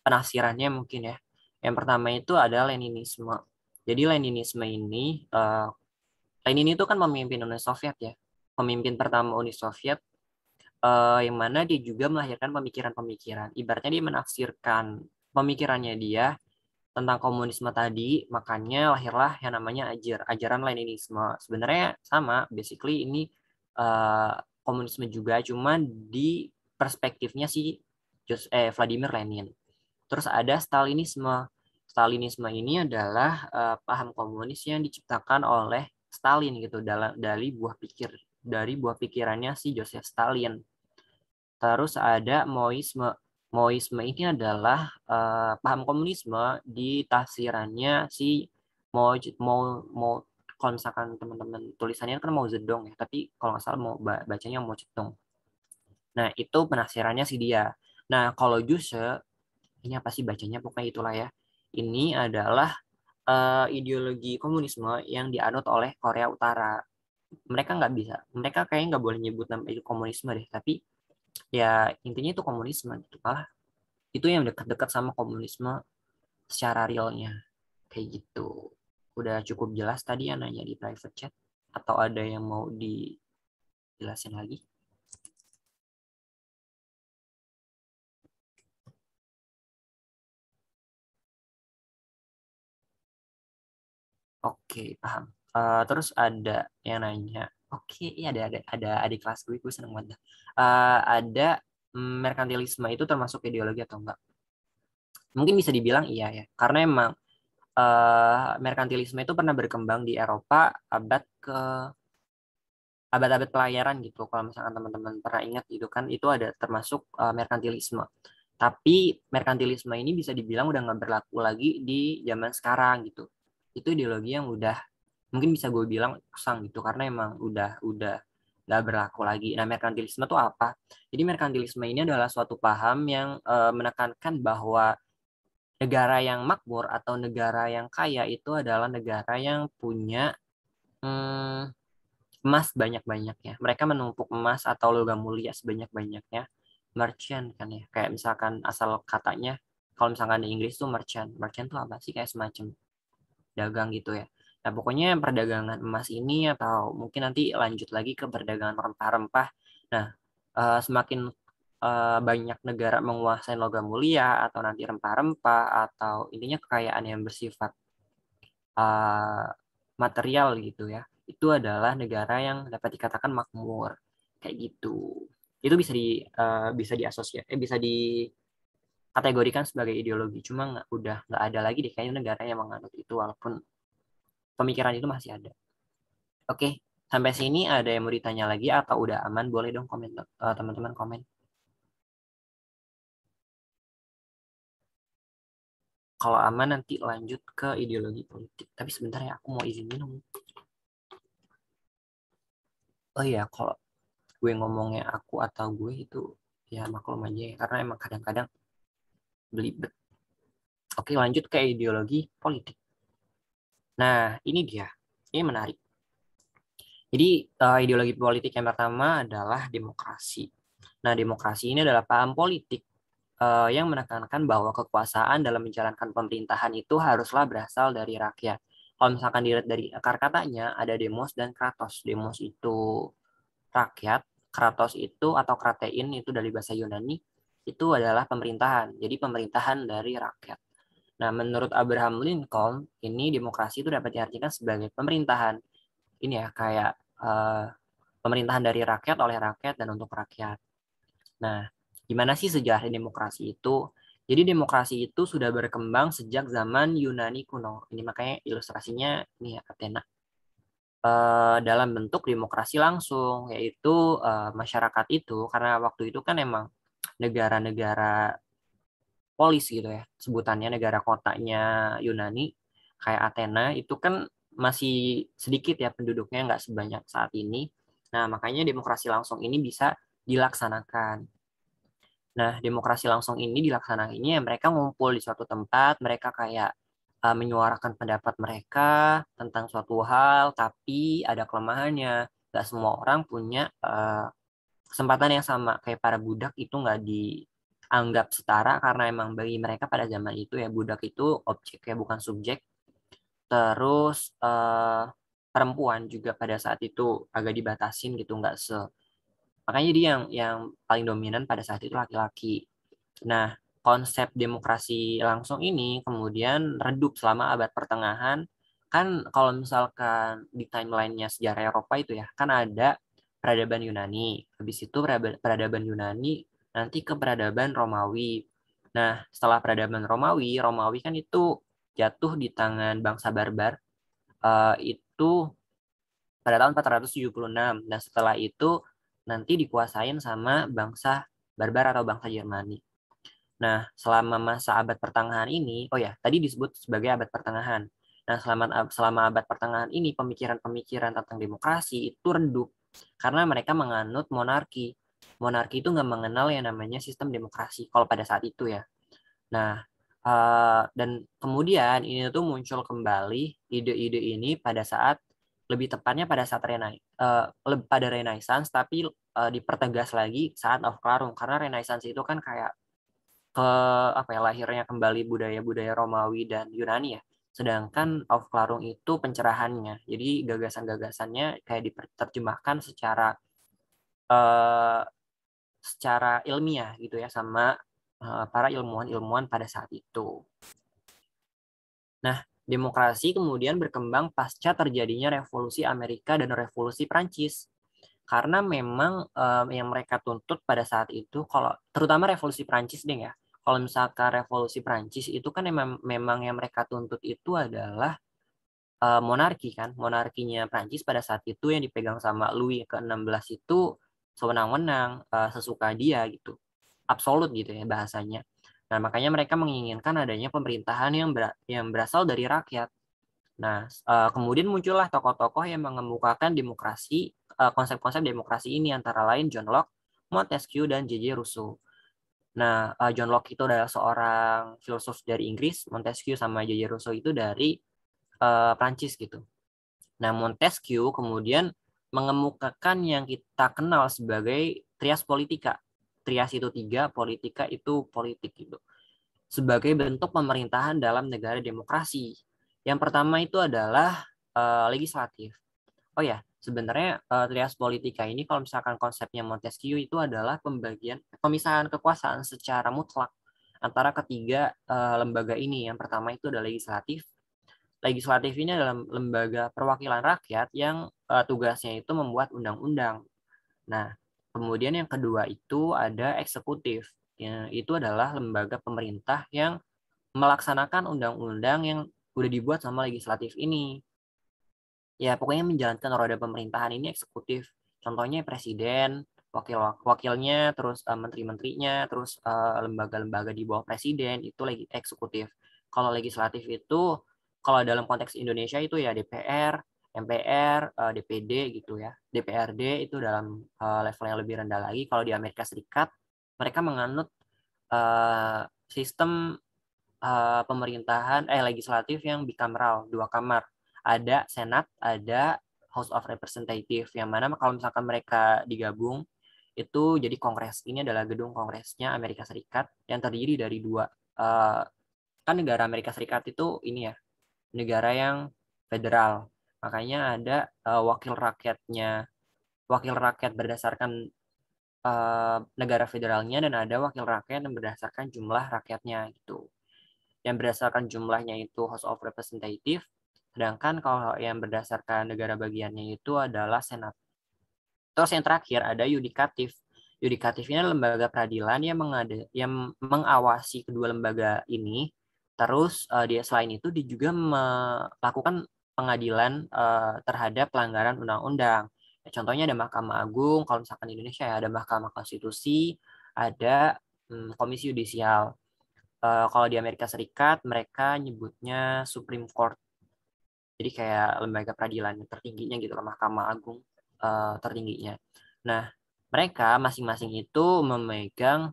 penafsirannya mungkin ya yang pertama itu adalah Leninisme jadi Leninisme ini, uh, Lenin itu kan memimpin Uni Soviet ya, pemimpin pertama Uni Soviet, uh, yang mana dia juga melahirkan pemikiran-pemikiran. Ibaratnya dia menafsirkan pemikirannya dia tentang komunisme tadi, makanya lahirlah yang namanya ajar, ajaran Leninisme. Sebenarnya sama, basically ini uh, komunisme juga, cuman di perspektifnya si just eh, Vladimir Lenin. Terus ada Stalinisme. Stalinisme ini adalah uh, paham komunis yang diciptakan oleh Stalin gitu dalam dari buah pikir dari buah pikirannya si Joseph Stalin. Terus ada Moisme. Moisme ini adalah uh, paham komunisme di tafsirannya si mau mau mau kalau misalkan teman-teman tulisannya kan mau zedong ya, tapi kalau nggak salah mau bacanya mau cetong. Nah, itu penafsirannya si dia. Nah, kalau Juse, ini apa sih bacanya? Pokoknya itulah ya ini adalah uh, ideologi komunisme yang dianut oleh Korea Utara. Mereka nggak bisa, mereka kayaknya nggak boleh nyebut nama itu komunisme deh, tapi ya intinya itu komunisme itu malah itu yang dekat-dekat sama komunisme secara realnya kayak gitu. Udah cukup jelas tadi yang nanya di private chat atau ada yang mau dijelasin lagi? Oke, paham. Uh, terus ada yang nanya, oke, okay, iya ada ada ada adik kelas gue, gue seneng banget. Uh, ada merkantilisme itu termasuk ideologi atau enggak? Mungkin bisa dibilang iya ya, karena emang uh, merkantilisme itu pernah berkembang di Eropa abad ke abad-abad pelayaran gitu. Kalau misalkan teman-teman pernah ingat gitu kan, itu ada termasuk uh, merkantilisme. Tapi merkantilisme ini bisa dibilang udah nggak berlaku lagi di zaman sekarang gitu itu ideologi yang udah mungkin bisa gue bilang usang gitu karena emang udah udah nggak berlaku lagi. Nah, merkantilisme itu apa? Jadi merkantilisme ini adalah suatu paham yang e, menekankan bahwa negara yang makmur atau negara yang kaya itu adalah negara yang punya hmm, emas banyak-banyaknya. Mereka menumpuk emas atau logam mulia sebanyak-banyaknya. Merchant kan ya, kayak misalkan asal katanya kalau misalkan di Inggris tuh merchant. Merchant tuh apa sih? Kayak semacam dagang gitu ya. Nah, pokoknya perdagangan emas ini atau mungkin nanti lanjut lagi ke perdagangan rempah-rempah. Nah, uh, semakin uh, banyak negara menguasai logam mulia atau nanti rempah-rempah atau intinya kekayaan yang bersifat uh, material gitu ya. Itu adalah negara yang dapat dikatakan makmur kayak gitu. Itu bisa di uh, bisa diasosiasi eh bisa di kategorikan sebagai ideologi cuma nggak udah nggak ada lagi deh kayaknya negara yang menganut itu walaupun pemikiran itu masih ada oke sampai sini ada yang mau ditanya lagi atau udah aman boleh dong komen uh, teman-teman komen kalau aman nanti lanjut ke ideologi politik tapi sebentar ya aku mau izin minum oh iya kalau gue ngomongnya aku atau gue itu ya maklum aja ya karena emang kadang-kadang belibet. Oke, lanjut ke ideologi politik. Nah, ini dia. Ini menarik. Jadi, eh, ideologi politik yang pertama adalah demokrasi. Nah, demokrasi ini adalah paham politik eh, yang menekankan bahwa kekuasaan dalam menjalankan pemerintahan itu haruslah berasal dari rakyat. Kalau misalkan dilihat dari akar katanya, ada demos dan kratos. Demos itu rakyat, kratos itu atau kratein itu dari bahasa Yunani, itu adalah pemerintahan. Jadi pemerintahan dari rakyat. Nah, menurut Abraham Lincoln, ini demokrasi itu dapat diartikan sebagai pemerintahan. Ini ya kayak uh, pemerintahan dari rakyat oleh rakyat dan untuk rakyat. Nah, gimana sih sejarah demokrasi itu? Jadi demokrasi itu sudah berkembang sejak zaman Yunani kuno. Ini makanya ilustrasinya ini ya Athena. Uh, dalam bentuk demokrasi langsung yaitu uh, masyarakat itu karena waktu itu kan emang negara-negara polis gitu ya sebutannya negara kotanya Yunani kayak Athena itu kan masih sedikit ya penduduknya nggak sebanyak saat ini nah makanya demokrasi langsung ini bisa dilaksanakan nah demokrasi langsung ini dilaksanakannya mereka ngumpul di suatu tempat mereka kayak uh, menyuarakan pendapat mereka tentang suatu hal tapi ada kelemahannya nggak semua orang punya uh, kesempatan yang sama kayak para budak itu nggak dianggap setara karena emang bagi mereka pada zaman itu ya budak itu objek ya bukan subjek terus eh, perempuan juga pada saat itu agak dibatasin gitu nggak se makanya dia yang yang paling dominan pada saat itu laki-laki nah konsep demokrasi langsung ini kemudian redup selama abad pertengahan kan kalau misalkan di timelinenya sejarah Eropa itu ya kan ada peradaban Yunani. Habis itu peradaban Yunani nanti ke peradaban Romawi. Nah, setelah peradaban Romawi, Romawi kan itu jatuh di tangan bangsa barbar. Uh, itu pada tahun 476. Dan nah, setelah itu nanti dikuasain sama bangsa barbar atau bangsa Jermani. Nah, selama masa abad pertengahan ini, oh ya, tadi disebut sebagai abad pertengahan. Nah, selama, selama abad pertengahan ini, pemikiran-pemikiran tentang demokrasi itu redup karena mereka menganut monarki. Monarki itu nggak mengenal yang namanya sistem demokrasi kalau pada saat itu ya. Nah, uh, dan kemudian ini tuh muncul kembali ide-ide ini pada saat lebih tepatnya pada saat renai uh, eh, pada renaissance tapi uh, dipertegas lagi saat of clarum karena renaissance itu kan kayak ke apa ya lahirnya kembali budaya-budaya Romawi dan Yunani ya Sedangkan of Klarung itu pencerahannya. Jadi gagasan-gagasannya kayak diterjemahkan secara uh, secara ilmiah gitu ya sama uh, para ilmuwan-ilmuwan pada saat itu. Nah, demokrasi kemudian berkembang pasca terjadinya revolusi Amerika dan revolusi Prancis. Karena memang um, yang mereka tuntut pada saat itu kalau terutama revolusi Prancis deh ya kalau misalkan revolusi Prancis itu kan memang, memang yang mereka tuntut itu adalah uh, monarki kan monarkinya Prancis pada saat itu yang dipegang sama Louis ke-16 itu sewenang-wenang uh, sesuka dia gitu absolut gitu ya bahasanya nah makanya mereka menginginkan adanya pemerintahan yang ber yang berasal dari rakyat nah uh, kemudian muncullah tokoh-tokoh yang mengemukakan demokrasi konsep-konsep uh, demokrasi ini antara lain John Locke Montesquieu dan J.J. Rousseau Nah, uh, John Locke itu adalah seorang filosof dari Inggris, Montesquieu sama J.J. Rousseau itu dari uh, Prancis gitu. Nah, Montesquieu kemudian mengemukakan yang kita kenal sebagai trias politika. Trias itu tiga, politika itu politik gitu. Sebagai bentuk pemerintahan dalam negara demokrasi. Yang pertama itu adalah uh, legislatif. Oh ya, sebenarnya uh, trias politika ini kalau misalkan konsepnya Montesquieu itu adalah pembagian pemisahan kekuasaan secara mutlak antara ketiga uh, lembaga ini. Yang pertama itu adalah legislatif. Legislatif ini adalah lembaga perwakilan rakyat yang uh, tugasnya itu membuat undang-undang. Nah, kemudian yang kedua itu ada eksekutif. Ya, itu adalah lembaga pemerintah yang melaksanakan undang-undang yang udah dibuat sama legislatif ini ya pokoknya menjalankan roda pemerintahan ini eksekutif. Contohnya presiden, wakil wakilnya, terus uh, menteri-menterinya, terus uh, lembaga-lembaga di bawah presiden itu lagi eksekutif. Kalau legislatif itu kalau dalam konteks Indonesia itu ya DPR, MPR, uh, eh, DPD gitu ya. DPRD itu dalam uh, level yang lebih rendah lagi. Kalau di Amerika Serikat mereka menganut uh, sistem uh, pemerintahan eh legislatif yang bicameral, dua kamar ada Senat, ada House of Representative yang mana kalau misalkan mereka digabung itu jadi Kongres. Ini adalah gedung Kongresnya Amerika Serikat yang terdiri dari dua uh, kan negara Amerika Serikat itu ini ya negara yang federal. Makanya ada uh, wakil rakyatnya, wakil rakyat berdasarkan uh, negara federalnya dan ada wakil rakyat yang berdasarkan jumlah rakyatnya gitu. Yang berdasarkan jumlahnya itu House of Representative Sedangkan kalau yang berdasarkan negara bagiannya itu adalah senat. Terus yang terakhir ada yudikatif. Yudikatif ini lembaga peradilan yang mengada, yang mengawasi kedua lembaga ini. Terus uh, eh, dia selain itu dia juga melakukan pengadilan uh, terhadap pelanggaran undang-undang. Ya, contohnya ada Mahkamah Agung, kalau misalkan di Indonesia ya ada Mahkamah Konstitusi, ada um, Komisi Yudisial. Uh, kalau di Amerika Serikat mereka nyebutnya Supreme Court jadi kayak lembaga peradilan tertingginya gitu loh Mahkamah Agung uh, tertingginya nah mereka masing-masing itu memegang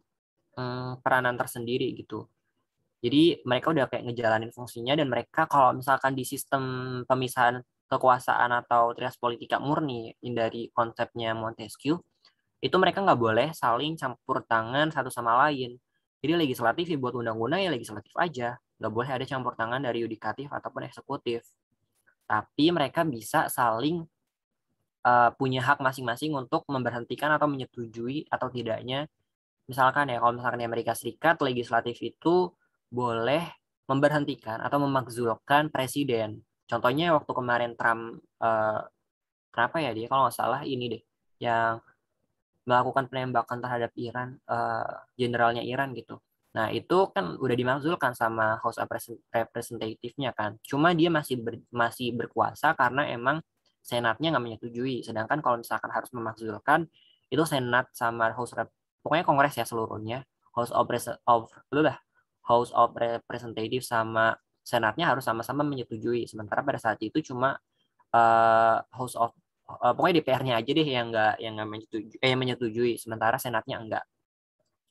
um, peranan tersendiri gitu jadi mereka udah kayak ngejalanin fungsinya dan mereka kalau misalkan di sistem pemisahan kekuasaan atau trias politika murni dari konsepnya Montesquieu itu mereka nggak boleh saling campur tangan satu sama lain. Jadi legislatif ya buat undang-undang ya legislatif aja, nggak boleh ada campur tangan dari yudikatif ataupun eksekutif tapi mereka bisa saling uh, punya hak masing-masing untuk memberhentikan atau menyetujui atau tidaknya misalkan ya kalau misalkan di Amerika Serikat legislatif itu boleh memberhentikan atau memakzulkan presiden contohnya waktu kemarin Trump uh, kenapa ya dia kalau nggak salah ini deh yang melakukan penembakan terhadap Iran eh, jenderalnya generalnya Iran gitu Nah, itu kan udah dimakzulkan sama House Representative-nya kan. Cuma dia masih ber, masih berkuasa karena emang Senatnya nggak menyetujui. Sedangkan kalau misalkan harus memakzulkan, itu Senat sama House Rep, pokoknya Kongres ya seluruhnya. House of, of lah, House of Representative sama Senatnya harus sama-sama menyetujui. Sementara pada saat itu cuma uh, eh, House of uh, pokoknya DPR-nya aja deh yang nggak yang nggak menyetujui, eh, menyetujui. Sementara Senatnya enggak.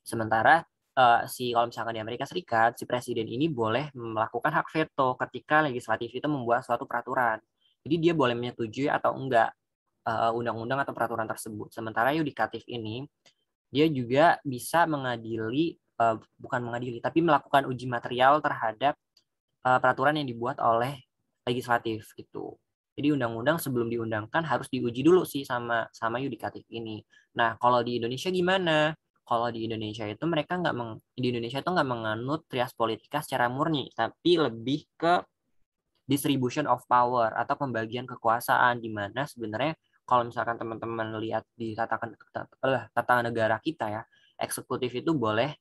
Sementara uh, si kalau misalnya di Amerika Serikat si presiden ini boleh melakukan hak veto ketika legislatif itu membuat suatu peraturan. Jadi dia boleh menyetujui atau enggak eh, undang-undang uh, atau peraturan tersebut. Sementara yudikatif ini dia juga bisa mengadili uh, bukan mengadili tapi melakukan uji material terhadap uh, peraturan yang dibuat oleh legislatif gitu. Jadi undang-undang sebelum diundangkan harus diuji dulu sih sama sama yudikatif ini. Nah, kalau di Indonesia gimana? kalau di Indonesia itu mereka nggak meng, di Indonesia itu nggak menganut trias politika secara murni tapi lebih ke distribution of power atau pembagian kekuasaan di mana sebenarnya kalau misalkan teman-teman lihat di tatakan tata, eh, tata negara kita ya eksekutif itu boleh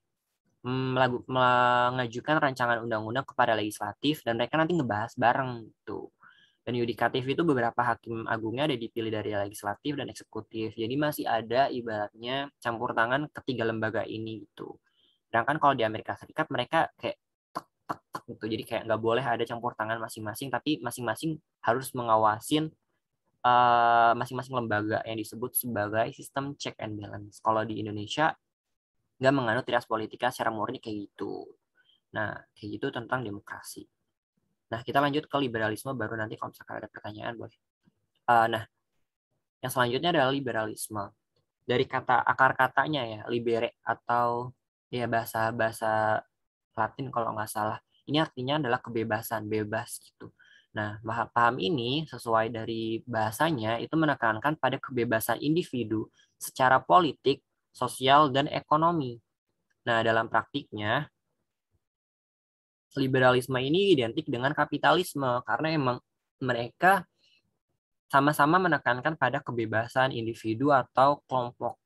mengajukan rancangan undang-undang kepada legislatif dan mereka nanti ngebahas bareng tuh gitu dan yudikatif itu beberapa hakim agungnya ada dipilih dari legislatif dan eksekutif. Jadi masih ada ibaratnya campur tangan ketiga lembaga ini gitu. Sedangkan kalau di Amerika Serikat mereka kayak tek tek tek gitu. Jadi kayak nggak boleh ada campur tangan masing-masing tapi masing-masing harus mengawasin eh, masing-masing uh, lembaga yang disebut sebagai sistem check and balance. Kalau di Indonesia nggak menganut trias politika secara murni kayak gitu. Nah, kayak gitu tentang demokrasi. Nah, kita lanjut ke liberalisme baru nanti kalau misalkan ada pertanyaan boleh. Uh, nah, yang selanjutnya adalah liberalisme. Dari kata akar katanya ya, libere atau ya bahasa bahasa Latin kalau nggak salah. Ini artinya adalah kebebasan, bebas gitu. Nah, paham ini sesuai dari bahasanya itu menekankan pada kebebasan individu secara politik, sosial, dan ekonomi. Nah, dalam praktiknya, liberalisme ini identik dengan kapitalisme karena emang mereka sama-sama menekankan pada kebebasan individu atau kelompok.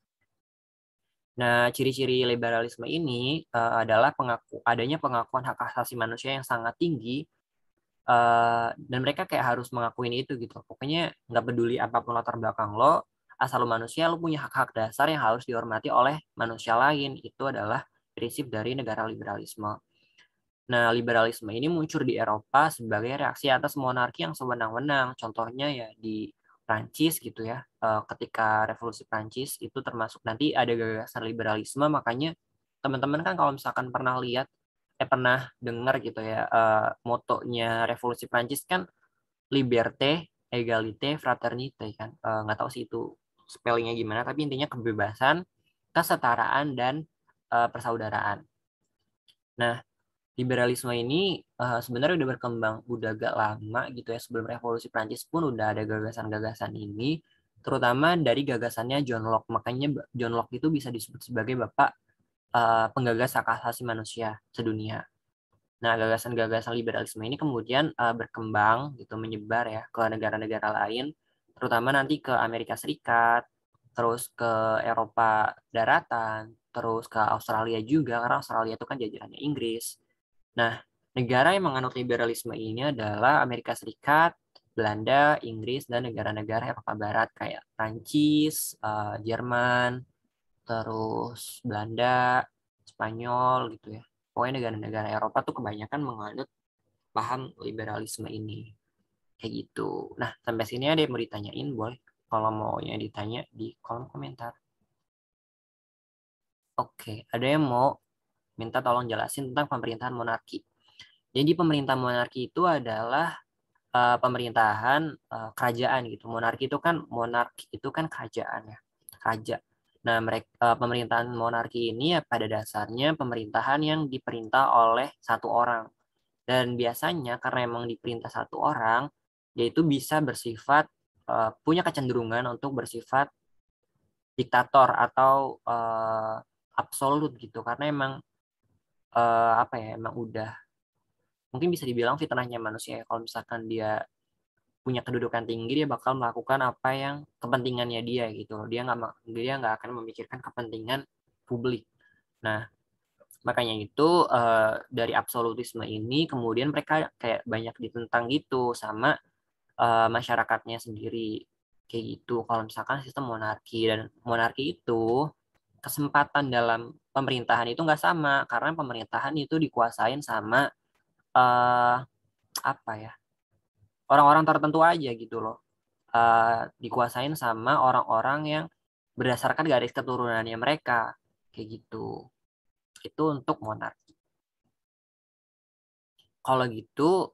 Nah, ciri-ciri liberalisme ini uh, adalah pengaku, adanya pengakuan hak asasi manusia yang sangat tinggi uh, dan mereka kayak harus mengakui itu gitu. Pokoknya nggak peduli apapun latar belakang lo, asal lo manusia lo punya hak-hak dasar yang harus dihormati oleh manusia lain. Itu adalah prinsip dari negara liberalisme. Nah, liberalisme ini muncul di Eropa sebagai reaksi atas monarki yang sewenang-wenang. Contohnya ya di Prancis gitu ya. Eh, ketika revolusi Prancis itu termasuk nanti ada gagasan liberalisme, makanya teman-teman kan kalau misalkan pernah lihat eh pernah dengar gitu ya eh, motonya revolusi Prancis kan liberté, égalité, fraternité kan. Eh, nggak tahu sih itu spellingnya gimana, tapi intinya kebebasan, kesetaraan dan eh, persaudaraan. Nah, liberalisme ini uh, sebenarnya udah berkembang udah agak lama gitu ya sebelum revolusi Prancis pun udah ada gagasan-gagasan ini terutama dari gagasannya John Locke makanya John Locke itu bisa disebut sebagai bapak uh, penggagas hak asasi manusia sedunia nah gagasan-gagasan liberalisme ini kemudian uh, berkembang gitu menyebar ya ke negara-negara lain terutama nanti ke Amerika Serikat terus ke Eropa daratan terus ke Australia juga karena Australia itu kan jajahannya Inggris Nah, negara yang menganut liberalisme ini adalah Amerika Serikat, Belanda, Inggris, dan negara-negara Eropa Barat kayak Prancis, uh, Jerman, terus Belanda, Spanyol gitu ya. Pokoknya negara-negara Eropa tuh kebanyakan menganut paham liberalisme ini. Kayak gitu. Nah, sampai sini ada yang mau ditanyain, boleh kalau maunya ditanya di kolom komentar. Oke, ada yang mau minta tolong jelasin tentang pemerintahan monarki. Jadi pemerintahan monarki itu adalah uh, pemerintahan uh, kerajaan gitu. Monarki itu kan monarki itu kan kerajaan ya, raja. Nah, mereka uh, eh, pemerintahan monarki ini ya pada dasarnya pemerintahan yang diperintah oleh satu orang. Dan biasanya karena emang diperintah satu orang, yaitu bisa bersifat uh, punya kecenderungan untuk bersifat diktator atau uh, absolut gitu karena emang uh, apa ya emang udah mungkin bisa dibilang fitnahnya manusia ya. kalau misalkan dia punya kedudukan tinggi dia bakal melakukan apa yang kepentingannya dia gitu dia nggak dia nggak akan memikirkan kepentingan publik nah makanya itu uh, dari absolutisme ini kemudian mereka kayak banyak ditentang gitu sama uh, masyarakatnya sendiri kayak gitu kalau misalkan sistem monarki dan monarki itu kesempatan dalam pemerintahan itu nggak sama karena pemerintahan itu dikuasain sama uh, apa ya orang-orang tertentu aja gitu loh uh, dikuasain sama orang-orang yang berdasarkan garis keturunannya mereka kayak gitu itu untuk monarki kalau gitu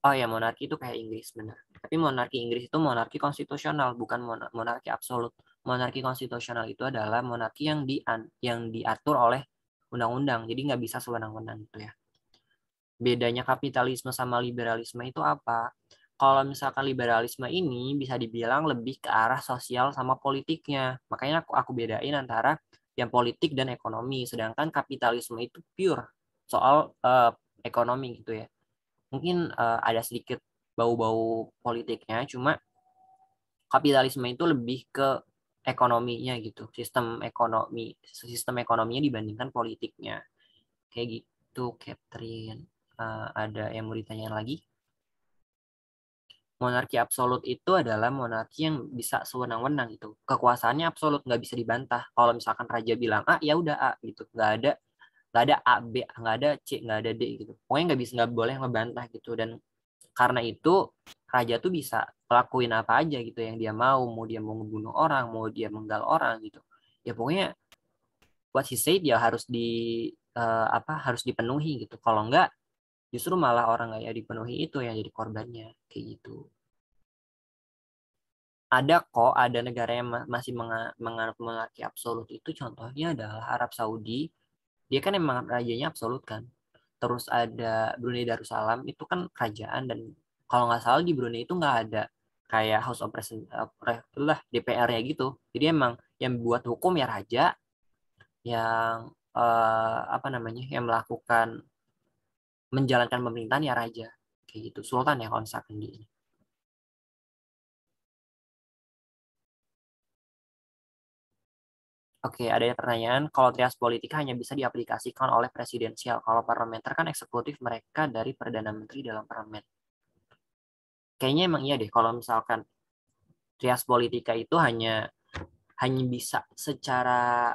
oh ya monarki itu kayak Inggris bener tapi monarki Inggris itu monarki konstitusional bukan monarki absolut monarki konstitusional itu adalah monarki yang di yang diatur oleh undang-undang. Jadi nggak bisa sewenang-wenang gitu ya. Bedanya kapitalisme sama liberalisme itu apa? Kalau misalkan liberalisme ini bisa dibilang lebih ke arah sosial sama politiknya. Makanya aku aku bedain antara yang politik dan ekonomi. Sedangkan kapitalisme itu pure soal uh, ekonomi gitu ya. Mungkin uh, ada sedikit bau-bau politiknya, cuma kapitalisme itu lebih ke ekonominya gitu sistem ekonomi sistem ekonominya dibandingkan politiknya kayak gitu Catherine uh, ada yang mau ditanyain lagi monarki absolut itu adalah monarki yang bisa sewenang-wenang itu kekuasaannya absolut nggak bisa dibantah kalau misalkan raja bilang ah ya udah a gitu nggak ada nggak ada a b nggak ada c nggak ada d gitu pokoknya nggak bisa nggak boleh ngebantah gitu dan karena itu raja tuh bisa lakuin apa aja gitu yang dia mau mau dia mau ngebunuh orang mau dia menggal orang gitu ya pokoknya what he said ya harus di uh, apa harus dipenuhi gitu kalau enggak justru malah orang nggak ya dipenuhi itu yang jadi korbannya kayak gitu ada kok ada negara yang masih menganut monarki absolut itu contohnya adalah Arab Saudi dia kan emang rajanya absolut kan terus ada Brunei Darussalam itu kan kerajaan dan kalau nggak salah di Brunei itu nggak ada kayak House of Representatives eh, lah DPR ya gitu jadi emang yang buat hukum ya raja yang eh, apa namanya yang melakukan menjalankan pemerintahan ya raja kayak gitu sultan ya kalau misalkan di Oke, ada yang pertanyaan, kalau trias politik hanya bisa diaplikasikan oleh presidensial, kalau parlementer kan eksekutif mereka dari Perdana Menteri dalam parlemen. Kayaknya emang iya deh, kalau misalkan trias politika itu hanya hanya bisa secara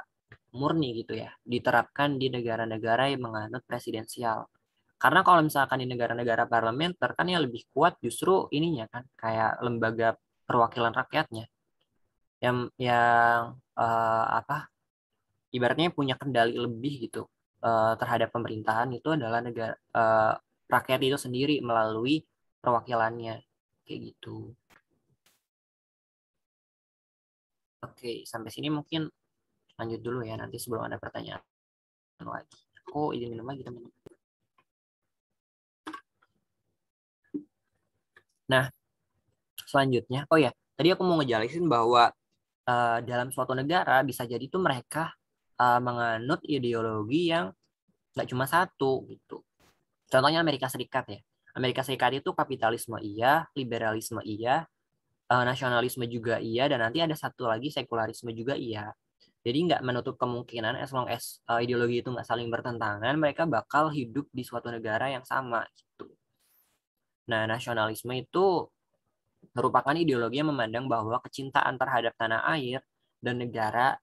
murni gitu ya, diterapkan di negara-negara yang menganut presidensial. Karena kalau misalkan di negara-negara parlementer kan yang lebih kuat justru ininya kan, kayak lembaga perwakilan rakyatnya. Yang yang uh, apa ibaratnya punya kendali lebih gitu uh, terhadap pemerintahan itu adalah negara uh, rakyat itu sendiri melalui perwakilannya kayak gitu. Oke, sampai sini mungkin lanjut dulu ya nanti sebelum ada pertanyaan lagi. Aku izin minum lagi teman Nah, selanjutnya, oh ya, tadi aku mau ngejelasin bahwa Eh, dalam suatu negara bisa jadi itu mereka uh, menganut ideologi yang nggak cuma satu gitu. Contohnya Amerika Serikat ya. Amerika Serikat itu kapitalisme iya, liberalisme iya, uh, nasionalisme juga iya, dan nanti ada satu lagi sekularisme juga iya. Jadi nggak menutup kemungkinan as long as uh, ideologi itu nggak saling bertentangan, mereka bakal hidup di suatu negara yang sama gitu. Nah, nasionalisme itu merupakan ideologi yang memandang bahwa kecintaan terhadap tanah air dan negara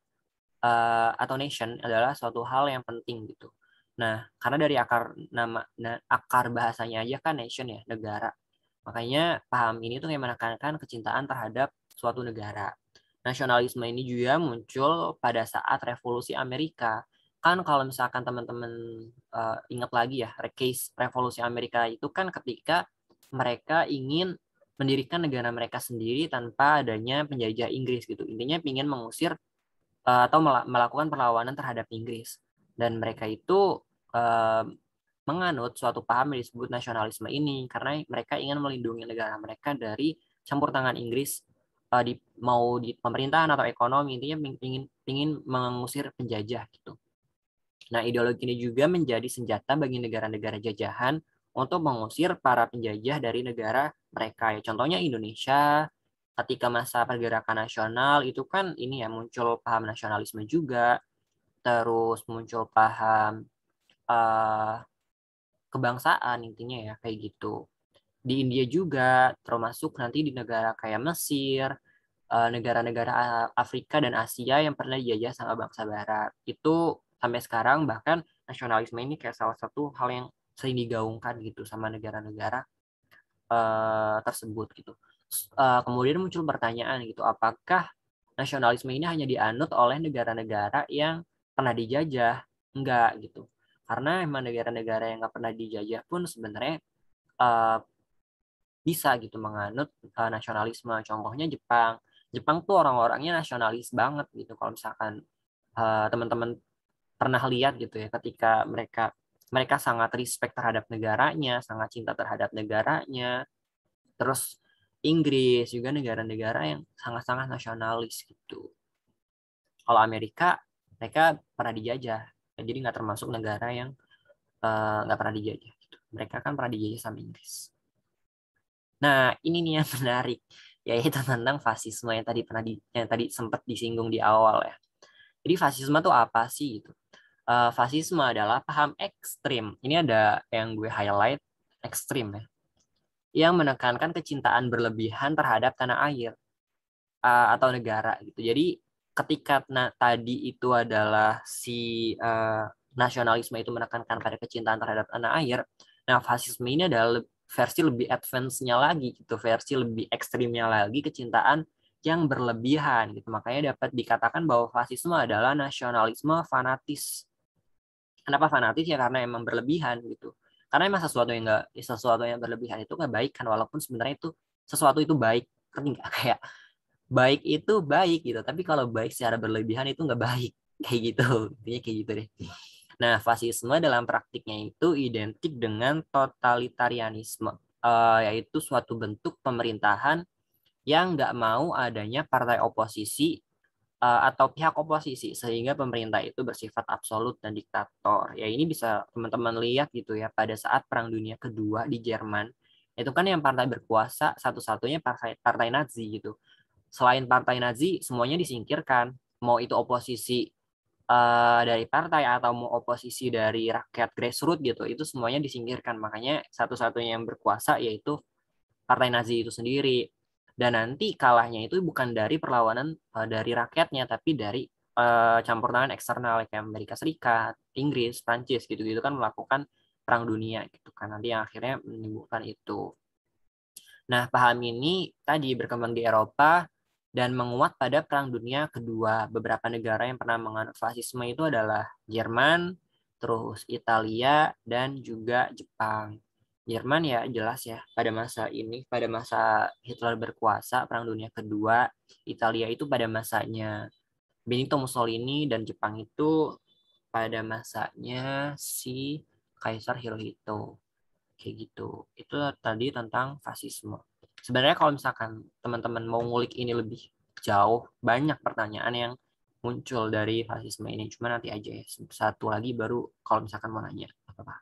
uh, atau nation adalah suatu hal yang penting gitu. Nah, karena dari akar nama nah, akar bahasanya aja kan nation ya, negara. Makanya paham ini tuh yang menekankan kecintaan terhadap suatu negara. Nasionalisme ini juga muncul pada saat revolusi Amerika. Kan kalau misalkan teman-teman uh, ingat lagi ya, case revolusi Amerika itu kan ketika mereka ingin mendirikan negara mereka sendiri tanpa adanya penjajah Inggris gitu. Intinya ingin mengusir uh, atau melakukan perlawanan terhadap Inggris. Dan mereka itu uh, menganut suatu paham yang disebut nasionalisme ini karena mereka ingin melindungi negara mereka dari campur tangan Inggris uh, di mau di pemerintahan atau ekonomi intinya ingin ingin mengusir penjajah gitu. Nah, ideologi ini juga menjadi senjata bagi negara-negara jajahan untuk mengusir para penjajah dari negara mereka. Ya, contohnya Indonesia ketika masa pergerakan nasional itu kan ini ya muncul paham nasionalisme juga, terus muncul paham uh, kebangsaan intinya ya kayak gitu. Di India juga, termasuk nanti di negara kayak Mesir, eh, negara-negara Afrika dan Asia yang pernah dijajah sama bangsa Barat. Itu sampai sekarang bahkan nasionalisme ini kayak salah satu hal yang sering digaungkan gitu sama negara-negara uh, tersebut gitu. Uh, kemudian muncul pertanyaan gitu, apakah nasionalisme ini hanya dianut oleh negara-negara yang pernah dijajah? Enggak gitu. Karena emang negara-negara yang nggak pernah dijajah pun sebenarnya uh, bisa gitu menganut uh, nasionalisme. Contohnya Jepang. Jepang tuh orang-orangnya nasionalis banget gitu. Kalau misalkan teman-teman uh, teman -teman pernah lihat gitu ya ketika mereka mereka sangat respect terhadap negaranya, sangat cinta terhadap negaranya. Terus Inggris juga negara-negara yang sangat-sangat nasionalis gitu. Kalau Amerika, mereka pernah dijajah, jadi nggak termasuk negara yang uh, pernah dijajah. Gitu. Mereka kan pernah dijajah sama Inggris. Nah, ini nih yang menarik, yaitu tentang fasisme yang tadi pernah di, yang tadi sempat disinggung di awal ya. Jadi fasisme tuh apa sih gitu? uh, fasisme adalah paham ekstrim. Ini ada yang gue highlight ekstrim ya, yang menekankan kecintaan berlebihan terhadap tanah air uh, atau negara gitu. Jadi ketika na tadi itu adalah si uh, nasionalisme itu menekankan pada kecintaan terhadap tanah air, nah fasisme ini adalah versi lebih advance-nya lagi gitu, versi lebih ekstrimnya lagi kecintaan yang berlebihan gitu. Makanya dapat dikatakan bahwa fasisme adalah nasionalisme fanatis kenapa fanatis ya karena emang berlebihan gitu karena emang sesuatu yang enggak ya sesuatu yang berlebihan itu nggak baik kan walaupun sebenarnya itu sesuatu itu baik ngerti kayak baik itu baik gitu tapi kalau baik secara berlebihan itu nggak baik kayak gitu intinya kayak gitu deh nah fasisme dalam praktiknya itu identik dengan totalitarianisme uh, yaitu suatu bentuk pemerintahan yang nggak mau adanya partai oposisi Eh, atau pihak oposisi sehingga pemerintah itu bersifat absolut dan diktator. Ya ini bisa teman-teman lihat gitu ya pada saat Perang Dunia Kedua di Jerman itu kan yang partai berkuasa satu-satunya partai, partai Nazi gitu. Selain partai Nazi semuanya disingkirkan mau itu oposisi uh, dari partai atau mau oposisi dari rakyat grassroots gitu itu semuanya disingkirkan makanya satu-satunya yang berkuasa yaitu partai Nazi itu sendiri dan nanti kalahnya itu bukan dari perlawanan uh, dari rakyatnya tapi dari uh, campur tangan eksternal kayak Amerika Serikat, Inggris, Prancis gitu-gitu kan melakukan perang dunia gitu kan nanti yang akhirnya menimbulkan itu. Nah, paham ini tadi berkembang di Eropa dan menguat pada Perang Dunia Kedua. Beberapa negara yang pernah menganut fasisme itu adalah Jerman, terus Italia, dan juga Jepang. Jerman ya jelas ya pada masa ini pada masa Hitler berkuasa Perang Dunia Kedua Italia itu pada masanya Benito Mussolini dan Jepang itu pada masanya si Kaisar Hirohito kayak gitu itu tadi tentang fasisme sebenarnya kalau misalkan teman-teman mau ngulik ini lebih jauh banyak pertanyaan yang muncul dari fasisme ini cuma nanti aja ya satu lagi baru kalau misalkan mau nanya apa apa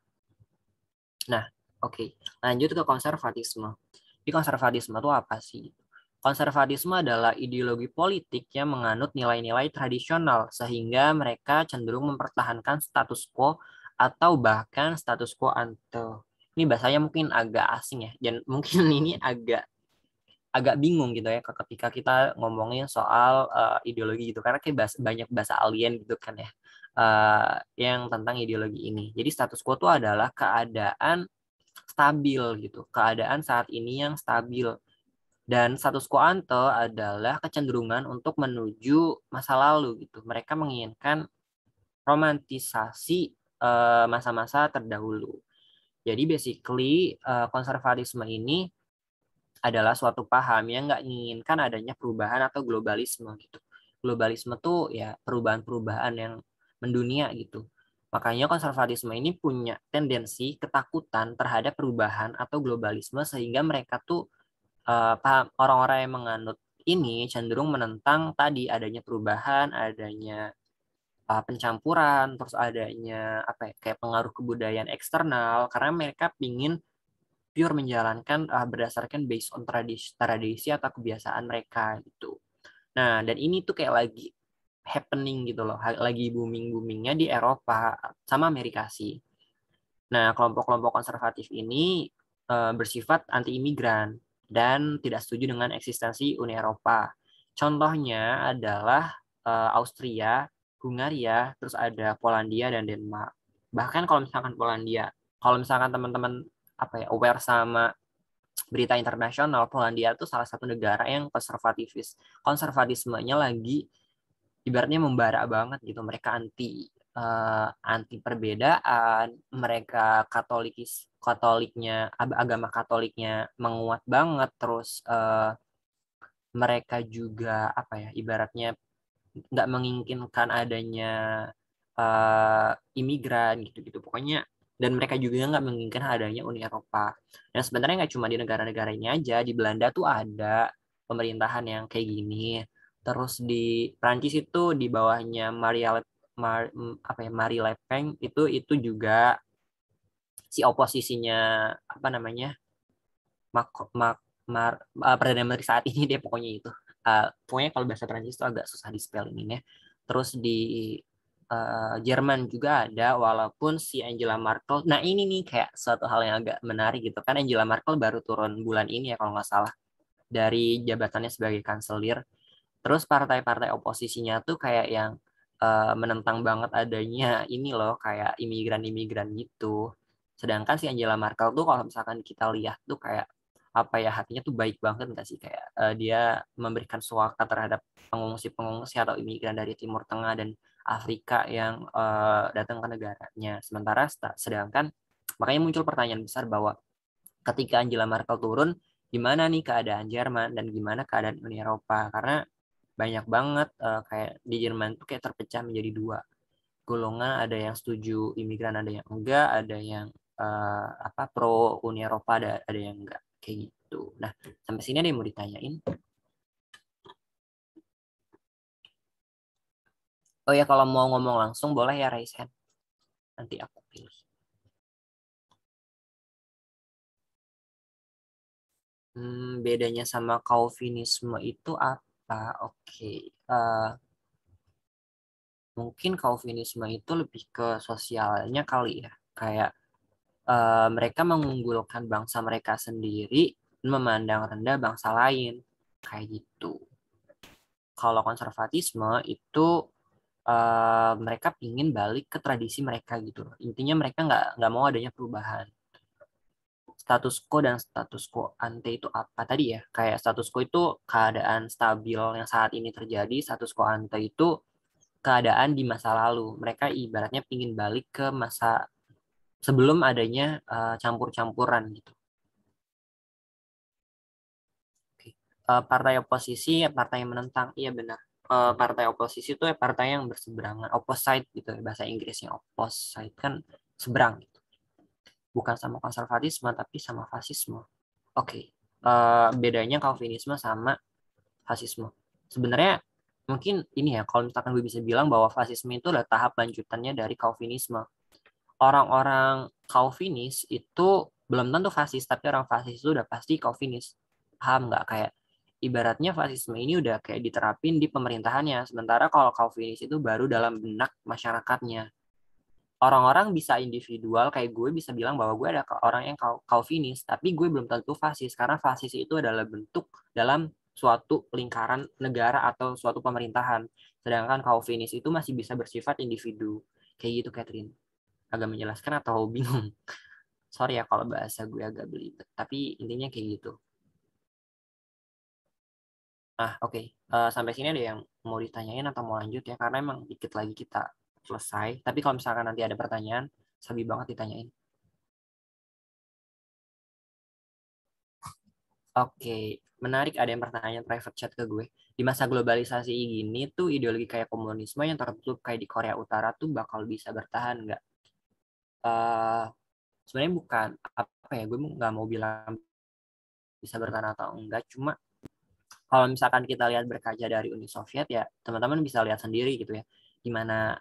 nah Oke, lanjut ke konservatisme. Di konservatisme itu apa sih? Konservatisme adalah ideologi politik yang menganut nilai-nilai tradisional sehingga mereka cenderung mempertahankan status quo atau bahkan status quo ante. Ini bahasanya mungkin agak asing ya dan mungkin ini agak agak bingung gitu ya ketika kita ngomongin soal uh, ideologi gitu karena kayak bahasa, banyak bahasa alien gitu kan ya uh, yang tentang ideologi ini. Jadi status quo itu adalah keadaan stabil gitu, keadaan saat ini yang stabil. Dan status quo ante adalah kecenderungan untuk menuju masa lalu gitu. Mereka menginginkan romantisasi eh, masa-masa uh, terdahulu. Jadi basically uh, konservatisme ini adalah suatu paham yang nggak menginginkan adanya perubahan atau globalisme gitu. Globalisme tuh ya perubahan-perubahan yang mendunia gitu. Makanya konservatisme ini punya tendensi ketakutan terhadap perubahan atau globalisme sehingga mereka tuh eh, orang-orang yang menganut ini cenderung menentang tadi adanya perubahan, adanya eh, pencampuran, terus adanya apa ya, kayak pengaruh kebudayaan eksternal karena mereka ingin pure menjalankan eh, berdasarkan based on tradisi, tradisi atau kebiasaan mereka itu. Nah, dan ini tuh kayak lagi happening gitu loh, lagi booming-boomingnya di Eropa sama Amerika sih. Nah, kelompok-kelompok konservatif ini uh, bersifat anti-imigran dan tidak setuju dengan eksistensi Uni Eropa. Contohnya adalah uh, Austria, Hungaria, terus ada Polandia dan Denmark. Bahkan kalau misalkan Polandia, kalau misalkan teman-teman apa ya aware sama berita internasional, Polandia itu salah satu negara yang konservatifis. Konservatismenya lagi ibaratnya membara banget gitu mereka anti uh, anti perbedaan mereka katolikis katoliknya agama katoliknya menguat banget terus uh, mereka juga apa ya ibaratnya nggak menginginkan adanya uh, imigran gitu-gitu pokoknya dan mereka juga nggak menginginkan adanya Uni Eropa dan nah, sebenarnya nggak cuma di negara-negara ini aja di Belanda tuh ada pemerintahan yang kayak gini terus di Prancis itu di bawahnya Maria Le, Mar, apa ya Marie Le Pen itu itu juga si oposisinya apa namanya Mac, Mac, Mar, uh, perdana menteri saat ini dia pokoknya itu uh, pokoknya kalau bahasa Prancis itu agak susah di spell ini ya terus di uh, Jerman juga ada walaupun si Angela Merkel nah ini nih kayak suatu hal yang agak menarik gitu kan Angela Merkel baru turun bulan ini ya kalau nggak salah dari jabatannya sebagai kanselir Terus partai-partai oposisinya tuh kayak yang uh, menentang banget adanya ini loh kayak imigran-imigran gitu. Sedangkan si Angela Merkel tuh kalau misalkan kita lihat tuh kayak apa ya hatinya tuh baik banget nggak sih kayak uh, dia memberikan suaka terhadap pengungsi-pengungsi atau imigran dari Timur Tengah dan Afrika yang uh, datang ke negaranya. Sementara sedangkan makanya muncul pertanyaan besar bahwa ketika Angela Merkel turun, gimana nih keadaan Jerman dan gimana keadaan Uni Eropa? Karena banyak banget uh, kayak di Jerman tuh kayak terpecah menjadi dua golongan ada yang setuju imigran ada yang enggak ada yang uh, apa pro Uni Eropa ada ada yang enggak kayak gitu nah sampai sini ada yang mau ditanyain Oh ya kalau mau ngomong langsung boleh ya raise hand. Nanti aku pilih. Hmm, bedanya sama Calvinisme itu apa? Ah, oke. Okay. Uh, eh, mungkin Calvinisme itu lebih ke sosialnya kali ya. Kayak uh, mereka mengunggulkan bangsa mereka sendiri memandang rendah bangsa lain. Kayak gitu. Kalau konservatisme itu uh, mereka ingin balik ke tradisi mereka gitu. Intinya mereka nggak nggak mau adanya perubahan status quo dan status quo ante itu apa tadi ya? Kayak status quo itu keadaan stabil yang saat ini terjadi, status quo ante itu keadaan di masa lalu. Mereka ibaratnya pingin balik ke masa sebelum adanya eh, campur-campuran gitu. Eh, partai oposisi, ya, partai yang menentang, iya benar. Eh, partai oposisi itu ya partai yang berseberangan, opposite gitu ya, bahasa Inggrisnya opposite kan seberang. Gitu bukan sama konservatisme tapi sama fasisme. Oke, okay. uh, eh, bedanya Calvinisme sama fasisme. Sebenarnya mungkin ini ya kalau misalkan gue bisa bilang bahwa fasisme itu adalah tahap lanjutannya dari Calvinisme. Orang-orang Calvinis itu belum tentu fasis, tapi orang fasis itu udah pasti Calvinis. Paham nggak? Kayak ibaratnya fasisme ini udah kayak diterapin di pemerintahannya. Sementara kalau Calvinis itu baru dalam benak masyarakatnya orang-orang bisa individual kayak gue bisa bilang bahwa gue ada orang yang Calvinis tapi gue belum tentu fasis karena fasis itu adalah bentuk dalam suatu lingkaran negara atau suatu pemerintahan sedangkan Calvinis itu masih bisa bersifat individu kayak gitu Catherine agak menjelaskan atau bingung sorry ya kalau bahasa gue agak belibet tapi intinya kayak gitu Ah oke okay. uh, eh, sampai sini ada yang mau ditanyain atau mau lanjut ya karena emang dikit lagi kita selesai. Tapi kalau misalkan nanti ada pertanyaan, sabi banget ditanyain. Oke, okay. menarik ada yang pertanyaan private chat ke gue. Di masa globalisasi gini tuh ideologi kayak komunisme yang tertutup kayak di Korea Utara tuh bakal bisa bertahan nggak? Uh, Sebenarnya bukan apa ya, gue nggak mau bilang bisa bertahan atau enggak. Cuma kalau misalkan kita lihat berkaca dari Uni Soviet ya, teman-teman bisa lihat sendiri gitu ya, gimana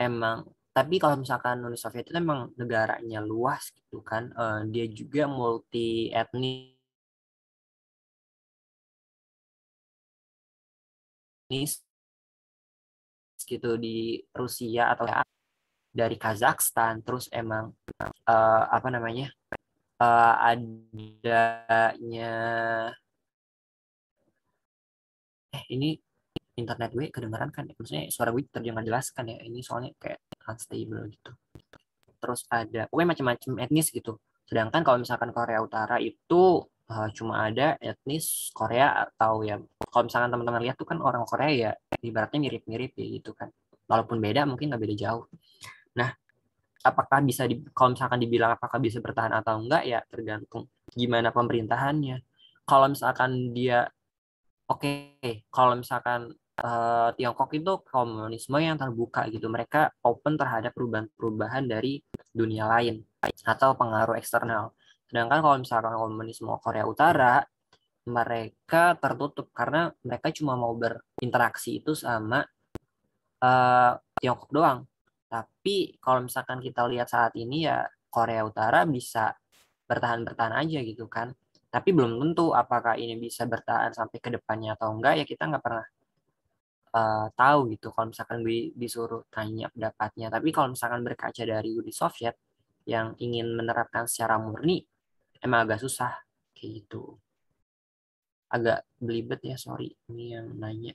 emang tapi kalau misalkan Uni Soviet itu emang negaranya luas gitu kan uh, dia juga multi etnis gitu di Rusia atau ya, dari Kazakhstan terus emang uh, apa namanya uh, adanya eh ini internet gue kedengeran kan ya? maksudnya suara gue jelas jelaskan ya ini soalnya kayak unstable gitu terus ada pokoknya macam-macam etnis gitu sedangkan kalau misalkan Korea Utara itu uh, cuma ada etnis Korea atau ya kalau misalkan teman-teman lihat tuh kan orang Korea ya ibaratnya mirip-mirip ya gitu kan walaupun beda mungkin nggak beda jauh nah apakah bisa di, kalau misalkan dibilang apakah bisa bertahan atau enggak ya tergantung gimana pemerintahannya kalau misalkan dia oke okay, kalau misalkan Eh, Tiongkok itu komunisme yang terbuka gitu. Mereka open terhadap perubahan-perubahan dari dunia lain atau pengaruh eksternal. Sedangkan kalau misalkan komunisme Korea Utara, mereka tertutup karena mereka cuma mau berinteraksi itu sama uh, Tiongkok doang. Tapi kalau misalkan kita lihat saat ini ya Korea Utara bisa bertahan-bertahan aja gitu kan. Tapi belum tentu apakah ini bisa bertahan sampai ke depannya atau enggak ya kita nggak pernah uh, tahu gitu kalau misalkan gue disuruh tanya pendapatnya tapi kalau misalkan berkaca dari Ubisoft Soviet ya, yang ingin menerapkan secara murni emang agak susah kayak gitu agak belibet ya sorry ini yang nanya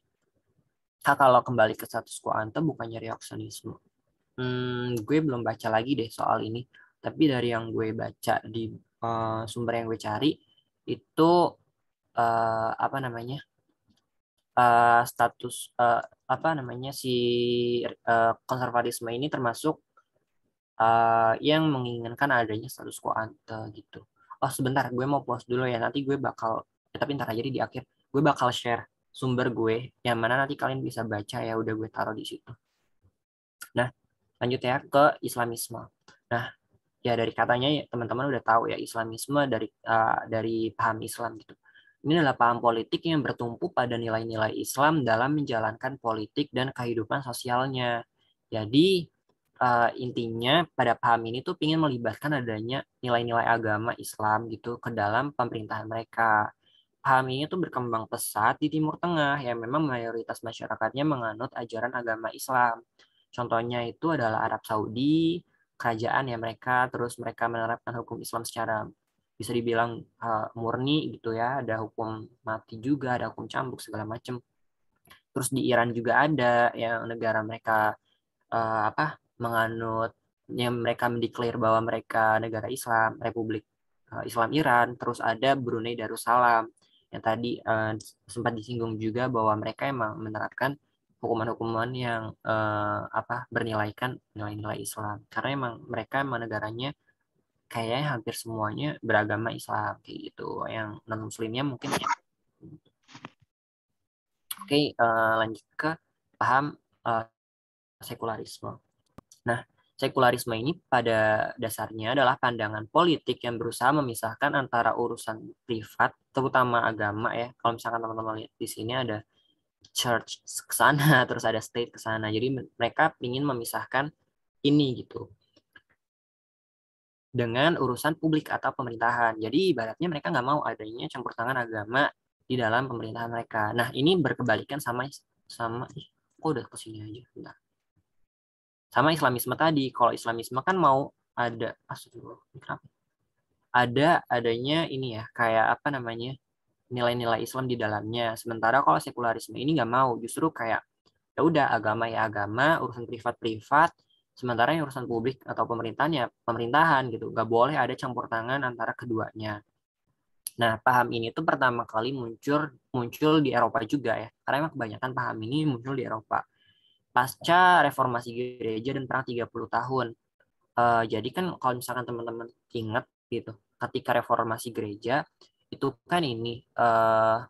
nah, kalau kembali ke status quo ante bukannya reaksionisme hmm, gue belum baca lagi deh soal ini tapi dari yang gue baca di uh, sumber yang gue cari itu uh, apa namanya uh, status uh, apa namanya si uh, konservatisme ini termasuk uh, yang menginginkan adanya status quo ante gitu. Oh sebentar, gue mau pause dulu ya. Nanti gue bakal, ya, tapi ntar aja di akhir, gue bakal share sumber gue yang mana nanti kalian bisa baca ya. Udah gue taruh di situ. Nah, lanjut ya ke Islamisme. Nah, ya dari katanya ya teman-teman udah tahu ya Islamisme dari uh, dari paham Islam gitu. Ini adalah paham politik yang bertumpu pada nilai-nilai Islam dalam menjalankan politik dan kehidupan sosialnya. Jadi uh, intinya pada paham ini tuh ingin melibatkan adanya nilai-nilai agama Islam gitu ke dalam pemerintahan mereka. Paham ini tuh berkembang pesat di Timur Tengah yang memang mayoritas masyarakatnya menganut ajaran agama Islam. Contohnya itu adalah Arab Saudi, kerajaan ya mereka, terus mereka menerapkan hukum Islam secara bisa dibilang uh, murni gitu ya ada hukum mati juga ada hukum cambuk segala macam terus di Iran juga ada yang negara mereka uh, apa menganut yang mereka mendeklar bahwa mereka negara Islam Republik eh, Islam Iran terus ada Brunei Darussalam yang tadi uh, sempat disinggung juga bahwa mereka emang menerapkan hukuman-hukuman yang uh, apa bernilaikan nilai-nilai Islam karena emang mereka emang negaranya kayaknya hampir semuanya beragama Islam kayak gitu yang non muslimnya mungkin ya oke uh, lanjut ke paham uh, sekularisme nah sekularisme ini pada dasarnya adalah pandangan politik yang berusaha memisahkan antara urusan privat terutama agama ya kalau misalkan teman-teman lihat di sini ada church ke sana terus ada state ke sana jadi mereka ingin memisahkan ini gitu dengan urusan publik atau pemerintahan. Jadi ibaratnya mereka nggak mau adanya campur tangan agama di dalam pemerintahan mereka. Nah ini berkebalikan sama sama kok oh, udah kesini aja, bentar. Sama Islamisme tadi, kalau Islamisme kan mau ada ya? Ada adanya ini ya, kayak apa namanya nilai-nilai Islam di dalamnya. Sementara kalau sekularisme ini nggak mau, justru kayak ya udah agama ya agama, urusan privat privat, Sementara yang urusan publik atau pemerintahan ya pemerintahan gitu, nggak boleh ada campur tangan antara keduanya. Nah, paham ini tuh pertama kali muncul muncul di Eropa juga ya, karena emang kebanyakan paham ini muncul di Eropa. Pasca reformasi gereja dan perang 30 tahun. Uh, jadi kan kalau misalkan teman-teman ingat gitu, ketika reformasi gereja itu kan ini uh,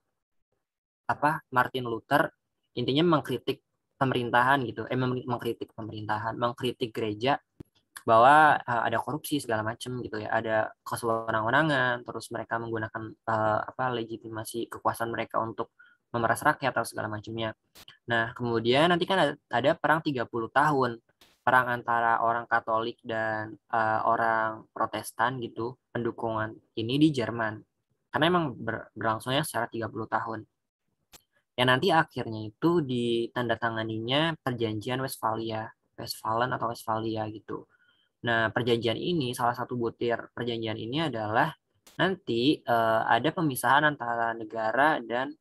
apa Martin Luther intinya mengkritik pemerintahan gitu, eh mengkritik pemerintahan, mengkritik gereja bahwa uh, ada korupsi segala macam gitu ya, ada kesewenang-wenangan, terus mereka menggunakan uh, apa legitimasi kekuasaan mereka untuk memeras rakyat atau segala macamnya. Nah, kemudian nanti kan ada, ada perang 30 tahun, perang antara orang Katolik dan uh, orang Protestan gitu, pendukungan ini di Jerman. Karena emang ber berlangsungnya secara 30 tahun yang nanti akhirnya itu ditandatanganinya perjanjian Westphalia, Westfalen atau Westphalia gitu. Nah, perjanjian ini salah satu butir perjanjian ini adalah nanti uh, ada pemisahan antara negara dan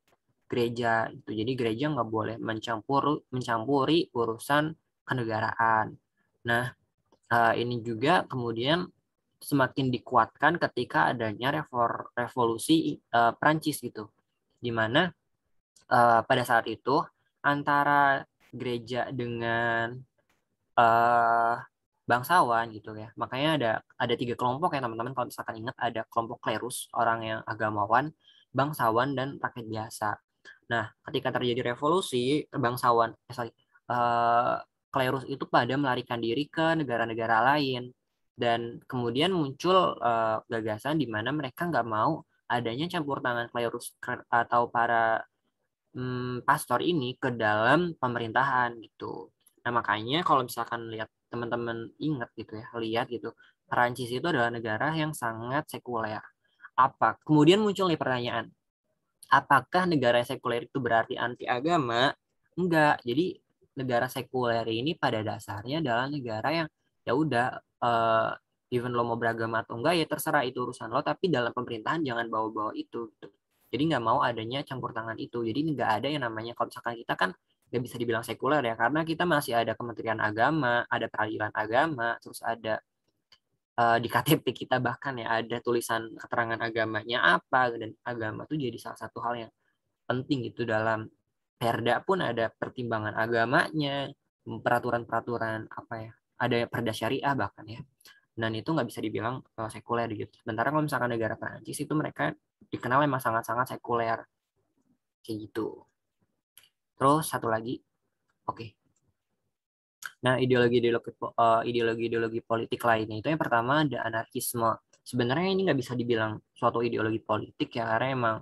gereja itu. Jadi gereja nggak boleh mencampur mencampuri urusan kenegaraan. Nah, uh, ini juga kemudian semakin dikuatkan ketika adanya revolusi uh, eh, Prancis gitu. Di mana uh, pada saat itu antara gereja dengan uh, bangsawan gitu ya. Makanya ada ada tiga kelompok ya teman-teman kalau misalkan ingat ada kelompok klerus, orang yang agamawan, bangsawan dan rakyat biasa. Nah, ketika terjadi revolusi, bangsawan eh, sorry, uh, klerus itu pada melarikan diri ke negara-negara lain dan kemudian muncul uh, gagasan di mana mereka nggak mau adanya campur tangan klerus atau para hmm, pastor ini ke dalam pemerintahan gitu. Nah makanya kalau misalkan lihat teman-teman ingat gitu ya, lihat gitu, Perancis itu adalah negara yang sangat sekuler. Apa? Kemudian muncul nih pertanyaan, apakah negara sekuler itu berarti anti agama? Enggak. Jadi negara sekuler ini pada dasarnya adalah negara yang ya udah uh, even lo mau beragama atau enggak ya terserah itu urusan lo tapi dalam pemerintahan jangan bawa-bawa itu gitu. Jadi nggak mau adanya campur tangan itu. Jadi nggak ada yang namanya kalau misalkan kita kan nggak bisa dibilang sekuler ya karena kita masih ada Kementerian Agama, ada peradilan agama, terus ada uh, di KTP kita bahkan ya ada tulisan keterangan agamanya apa dan agama itu jadi salah satu hal yang penting gitu dalam Perda pun ada pertimbangan agamanya, peraturan-peraturan apa ya, ada Perda Syariah bahkan ya. Dan itu nggak bisa dibilang eh, sekuler gitu. Sementara kalau misalkan negara Prancis itu mereka dikenal memang sangat-sangat sekuler kayak gitu terus satu lagi oke okay. nah ideologi ideologi eh, ideologi ideologi politik lainnya itu yang pertama ada anarkisme sebenarnya ini nggak bisa dibilang suatu ideologi politik ya karena emang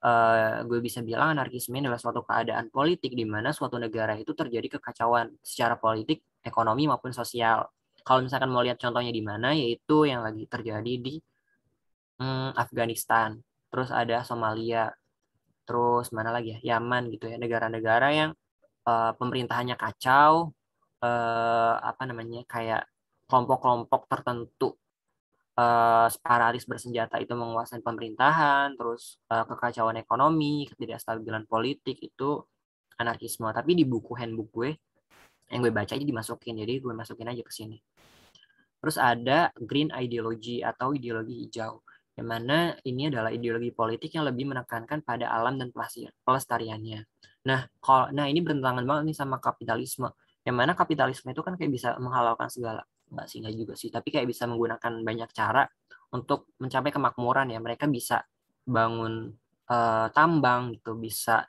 Uh, gue bisa bilang anarkisme adalah suatu keadaan politik di mana suatu negara itu terjadi kekacauan secara politik, ekonomi maupun sosial. Kalau misalkan mau lihat contohnya di mana, yaitu yang lagi terjadi di hmm, Afghanistan, terus ada Somalia, terus mana lagi ya Yaman gitu ya negara-negara yang uh, pemerintahannya kacau, uh, apa namanya kayak kelompok-kelompok tertentu uh, eh, separatis bersenjata itu menguasai pemerintahan, terus uh, kekacauan ekonomi, ketidakstabilan politik itu anarkisme. Tapi di buku handbook gue yang gue baca aja dimasukin, jadi gue masukin aja ke sini. Terus ada green ideology atau ideologi hijau yang mana ini adalah ideologi politik yang lebih menekankan pada alam dan pelestariannya. Nah, kalau nah ini bertentangan banget nih sama kapitalisme. Yang mana kapitalisme itu kan kayak bisa menghalalkan segala, nggak sih nggak juga sih, tapi kayak bisa menggunakan banyak cara untuk mencapai kemakmuran ya. Mereka bisa bangun uh, tambang gitu, bisa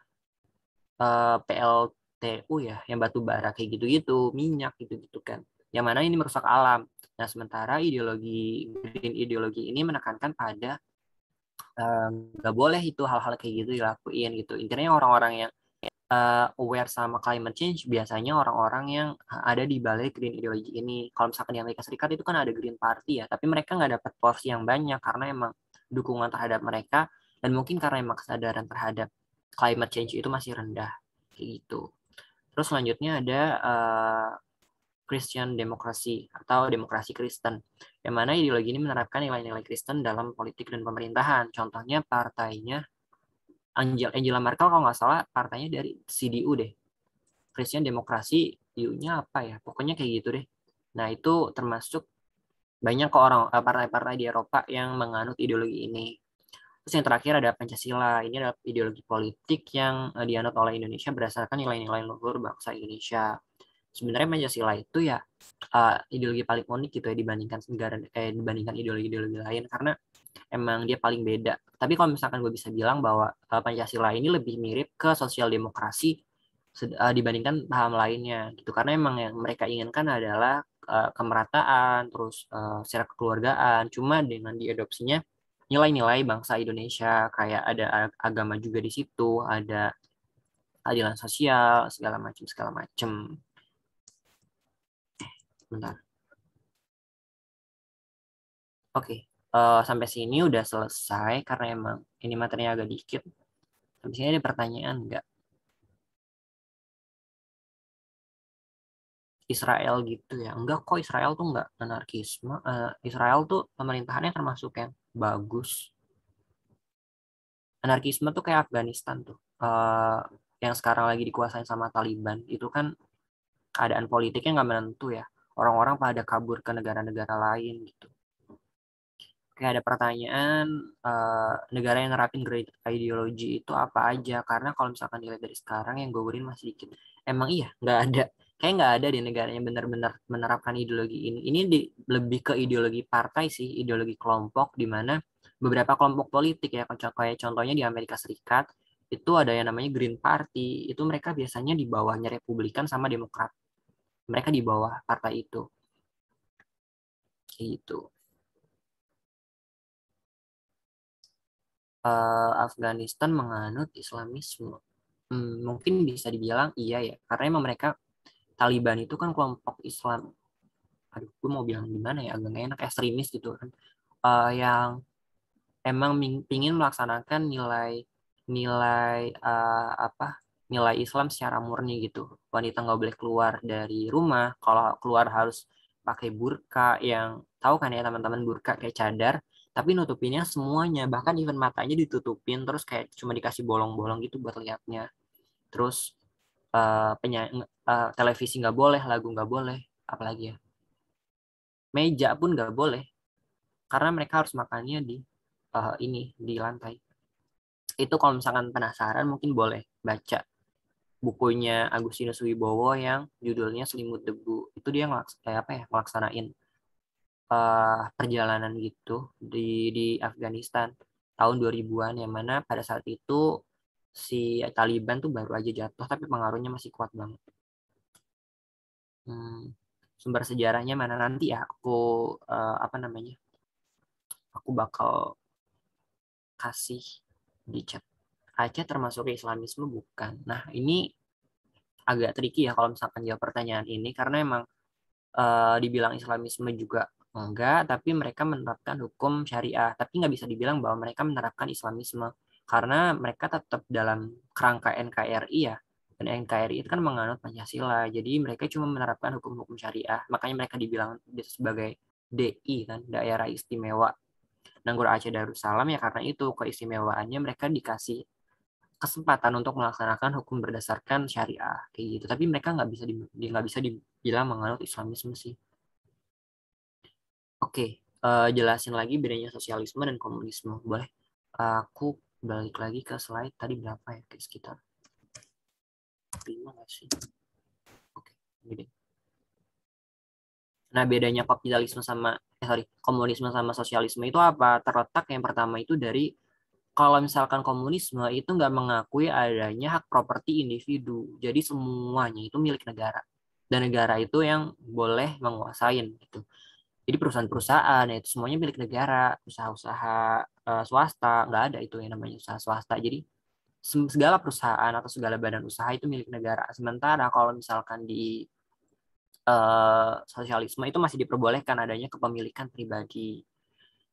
uh, eh, PLTU ya, yang batu bara kayak gitu-gitu, minyak gitu-gitu kan yang mana ini merusak alam. Nah, sementara ideologi green ideologi ini menekankan pada nggak um, boleh itu hal-hal kayak gitu dilakuin gitu. Intinya orang-orang yang uh, aware sama climate change biasanya orang-orang yang ada di balik green ideologi ini. Kalau misalkan di Amerika Serikat itu kan ada Green Party ya, tapi mereka nggak dapat porsi yang banyak karena emang dukungan terhadap mereka dan mungkin karena emang kesadaran terhadap climate change itu masih rendah kayak gitu. Terus selanjutnya ada uh, Christian Demokrasi atau Demokrasi Kristen, yang mana ideologi ini menerapkan nilai-nilai Kristen dalam politik dan pemerintahan. Contohnya partainya Angel Angela Merkel kalau nggak salah partainya dari CDU deh. Christian Demokrasi U-nya apa ya? Pokoknya kayak gitu deh. Nah, itu termasuk banyak kok orang eh, partai-partai di Eropa yang menganut ideologi ini. Terus yang terakhir ada Pancasila. Ini adalah ideologi politik yang eh, dianut oleh Indonesia berdasarkan nilai-nilai luhur bangsa Indonesia sebenarnya Pancasila itu ya uh, ideologi paling unik gitu ya dibandingkan negara eh dibandingkan ideologi-ideologi lain karena emang dia paling beda. Tapi kalau misalkan gue bisa bilang bahwa uh, Pancasila ini lebih mirip ke sosial demokrasi uh, dibandingkan paham lainnya gitu karena emang yang mereka inginkan adalah uh, kemerataan terus uh, secara kekeluargaan cuma dengan diadopsinya nilai-nilai bangsa Indonesia kayak ada agama juga di situ ada adilan sosial segala macam segala macam sebentar Oke, okay. uh, eh, sampai sini udah selesai karena emang ini materinya agak dikit. Sampai sini ada pertanyaan nggak? Israel gitu ya. Enggak kok Israel tuh enggak anarkisme. Uh, Israel tuh pemerintahannya termasuk yang bagus. Anarkisme tuh kayak Afghanistan tuh. Uh, yang sekarang lagi dikuasai sama Taliban itu kan keadaan politiknya nggak menentu ya orang-orang pada kabur ke negara-negara lain gitu. Kayak ada pertanyaan uh, negara yang nerapin great ideology itu apa aja? Karena kalau misalkan dilihat dari sekarang yang gue masih dikit. Emang iya, nggak ada. Kayak nggak ada di negara yang benar-benar menerapkan ideologi ini. Ini di, lebih ke ideologi partai sih, ideologi kelompok di mana beberapa kelompok politik ya, kayak contohnya di Amerika Serikat itu ada yang namanya Green Party. Itu mereka biasanya di bawahnya Republikan sama Demokrat mereka di bawah partai itu kayak gitu uh, Afghanistan menganut Islamisme hmm, mungkin bisa dibilang iya ya karena memang mereka Taliban itu kan kelompok Islam aduh gue mau bilang gimana ya agak enak ekstremis gitu kan uh, yang emang ingin melaksanakan nilai nilai uh, apa nilai Islam secara murni gitu. Wanita nggak boleh keluar dari rumah, kalau keluar harus pakai burka yang tahu kan ya teman-teman burka kayak cadar, tapi nutupinnya semuanya, bahkan even matanya ditutupin terus kayak cuma dikasih bolong-bolong gitu buat liatnya. Terus uh, eh, penya uh, eh, televisi nggak boleh, lagu nggak boleh, apalagi ya. Meja pun nggak boleh, karena mereka harus makannya di uh, ini di lantai. Itu kalau misalkan penasaran mungkin boleh baca bukunya Agustinus Wibowo yang judulnya Selimut Debu itu dia ngelaks kayak apa ya melaksanain uh, eh, perjalanan gitu di di Afghanistan tahun 2000-an yang mana pada saat itu si Taliban tuh baru aja jatuh tapi pengaruhnya masih kuat banget. Hmm, sumber sejarahnya mana nanti ya aku uh, apa namanya aku bakal kasih di chat. Aceh termasuk Islamisme bukan. Nah, ini agak tricky ya kalau misalkan jawab pertanyaan ini karena emang e, dibilang Islamisme juga enggak, tapi mereka menerapkan hukum syariah. Tapi nggak bisa dibilang bahwa mereka menerapkan Islamisme karena mereka tetap dalam kerangka NKRI ya. Dan NKRI itu kan menganut Pancasila, jadi mereka cuma menerapkan hukum-hukum syariah. Makanya mereka dibilang sebagai DI kan, Daerah Istimewa Nanggur Aceh Darussalam ya karena itu keistimewaannya mereka dikasih kesempatan untuk melaksanakan hukum berdasarkan syariah kayak gitu tapi mereka nggak bisa di nggak bisa dibilang menganut Islamisme sih oke okay, uh, eh, jelasin lagi bedanya sosialisme dan komunisme boleh uh, aku balik lagi ke slide tadi berapa ya ke sekitar lima sih oke okay, nah bedanya kapitalisme sama eh, sorry komunisme sama sosialisme itu apa terletak yang pertama itu dari kalau misalkan komunisme itu nggak mengakui adanya hak properti individu. Jadi semuanya itu milik negara. Dan negara itu yang boleh menguasain gitu. Jadi perusahaan-perusahaan ya itu semuanya milik negara, usaha-usaha e, swasta nggak ada itu yang namanya usaha swasta. Jadi segala perusahaan atau segala badan usaha itu milik negara. Sementara kalau misalkan di e, sosialisme itu masih diperbolehkan adanya kepemilikan pribadi.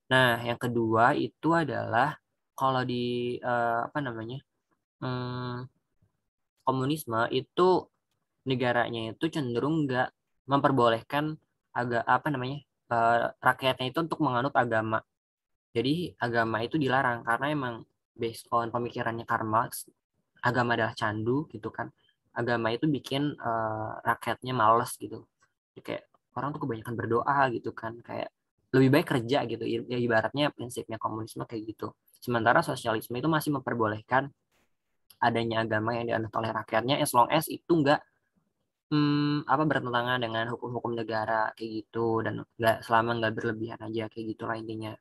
Nah, yang kedua itu adalah kalau di uh, apa namanya um, komunisme itu negaranya itu cenderung nggak memperbolehkan agak apa namanya uh, rakyatnya itu untuk menganut agama jadi agama itu dilarang karena emang based on pemikirannya Karl Marx agama adalah candu gitu kan agama itu bikin uh, rakyatnya males gitu jadi kayak orang tuh kebanyakan berdoa gitu kan kayak lebih baik kerja gitu ya ibaratnya prinsipnya komunisme kayak gitu Sementara sosialisme itu masih memperbolehkan adanya agama yang dianut oleh rakyatnya as long as itu enggak hmm, apa bertentangan dengan hukum-hukum negara kayak gitu dan enggak selama enggak berlebihan aja kayak gitu lah intinya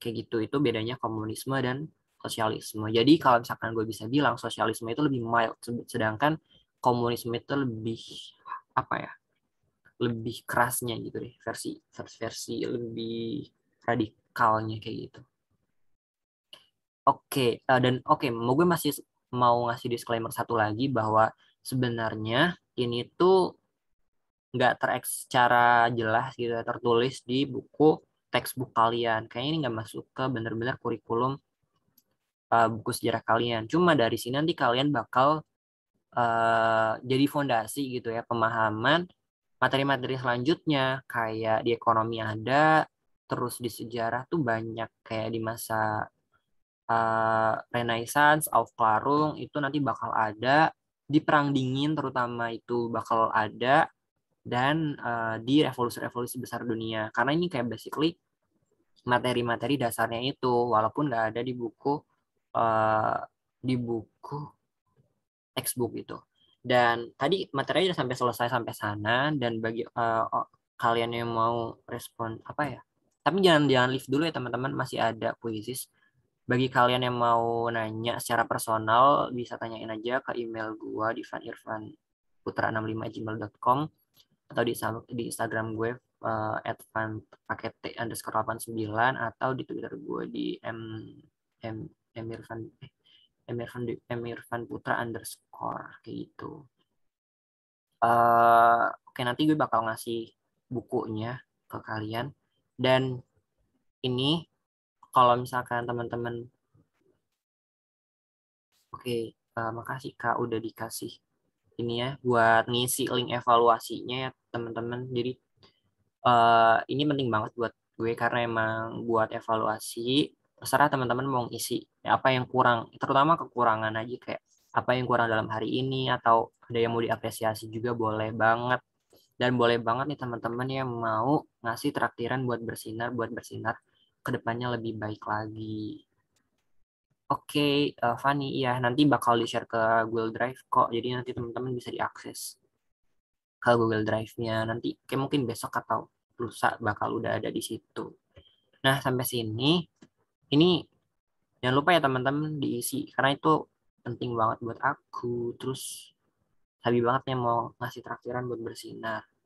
kayak gitu itu bedanya komunisme dan sosialisme jadi kalau misalkan gue bisa bilang sosialisme itu lebih mild sedangkan komunisme itu lebih apa ya lebih kerasnya gitu deh versi versi lebih radikalnya kayak gitu Oke, okay, uh, eh, dan oke, okay, mau gue masih mau ngasih disclaimer satu lagi bahwa sebenarnya ini tuh nggak terek secara jelas gitu tertulis di buku textbook kalian. Kayaknya ini nggak masuk ke benar-benar kurikulum uh, buku sejarah kalian. Cuma dari sini nanti kalian bakal uh, jadi fondasi gitu ya pemahaman materi-materi selanjutnya kayak di ekonomi ada, terus di sejarah tuh banyak kayak di masa uh, Renaissance, Aufklärung itu nanti bakal ada di perang dingin terutama itu bakal ada dan uh, di revolusi-revolusi besar dunia karena ini kayak basically materi-materi dasarnya itu walaupun nggak ada di buku uh, di buku textbook itu dan tadi materinya udah sampai selesai sampai sana dan bagi uh, kalian yang mau respon apa ya tapi jangan jangan leave dulu ya teman-teman masih ada kuisis bagi kalian yang mau nanya secara personal bisa tanyain aja ke email gua di fanirfanputra65gmail.com atau di, di Instagram gue eh, at fan paket underscore 89 atau di Twitter gue di m m emirfan eh, emirfan emirfan putra underscore kayak gitu uh, oke okay, nanti gue bakal ngasih bukunya ke kalian dan ini kalau misalkan teman-teman Oke, uh, makasih Kak udah dikasih ini ya buat ngisi link evaluasinya ya teman-teman. Jadi uh, ini penting banget buat gue karena emang buat evaluasi terserah teman-teman mau ngisi apa yang kurang, terutama kekurangan aja kayak apa yang kurang dalam hari ini atau ada yang mau diapresiasi juga boleh banget. Dan boleh banget nih teman-teman yang mau ngasih traktiran buat bersinar, buat bersinar kedepannya lebih baik lagi. Oke, okay, uh, eh, Fanny, ya nanti bakal di-share ke Google Drive kok, jadi nanti teman-teman bisa diakses ke Google Drive-nya. Nanti kayak mungkin besok atau lusa bakal udah ada di situ. Nah, sampai sini, ini jangan lupa ya teman-teman diisi, karena itu penting banget buat aku. Terus, habis banget nih mau ngasih traktiran buat bersinar.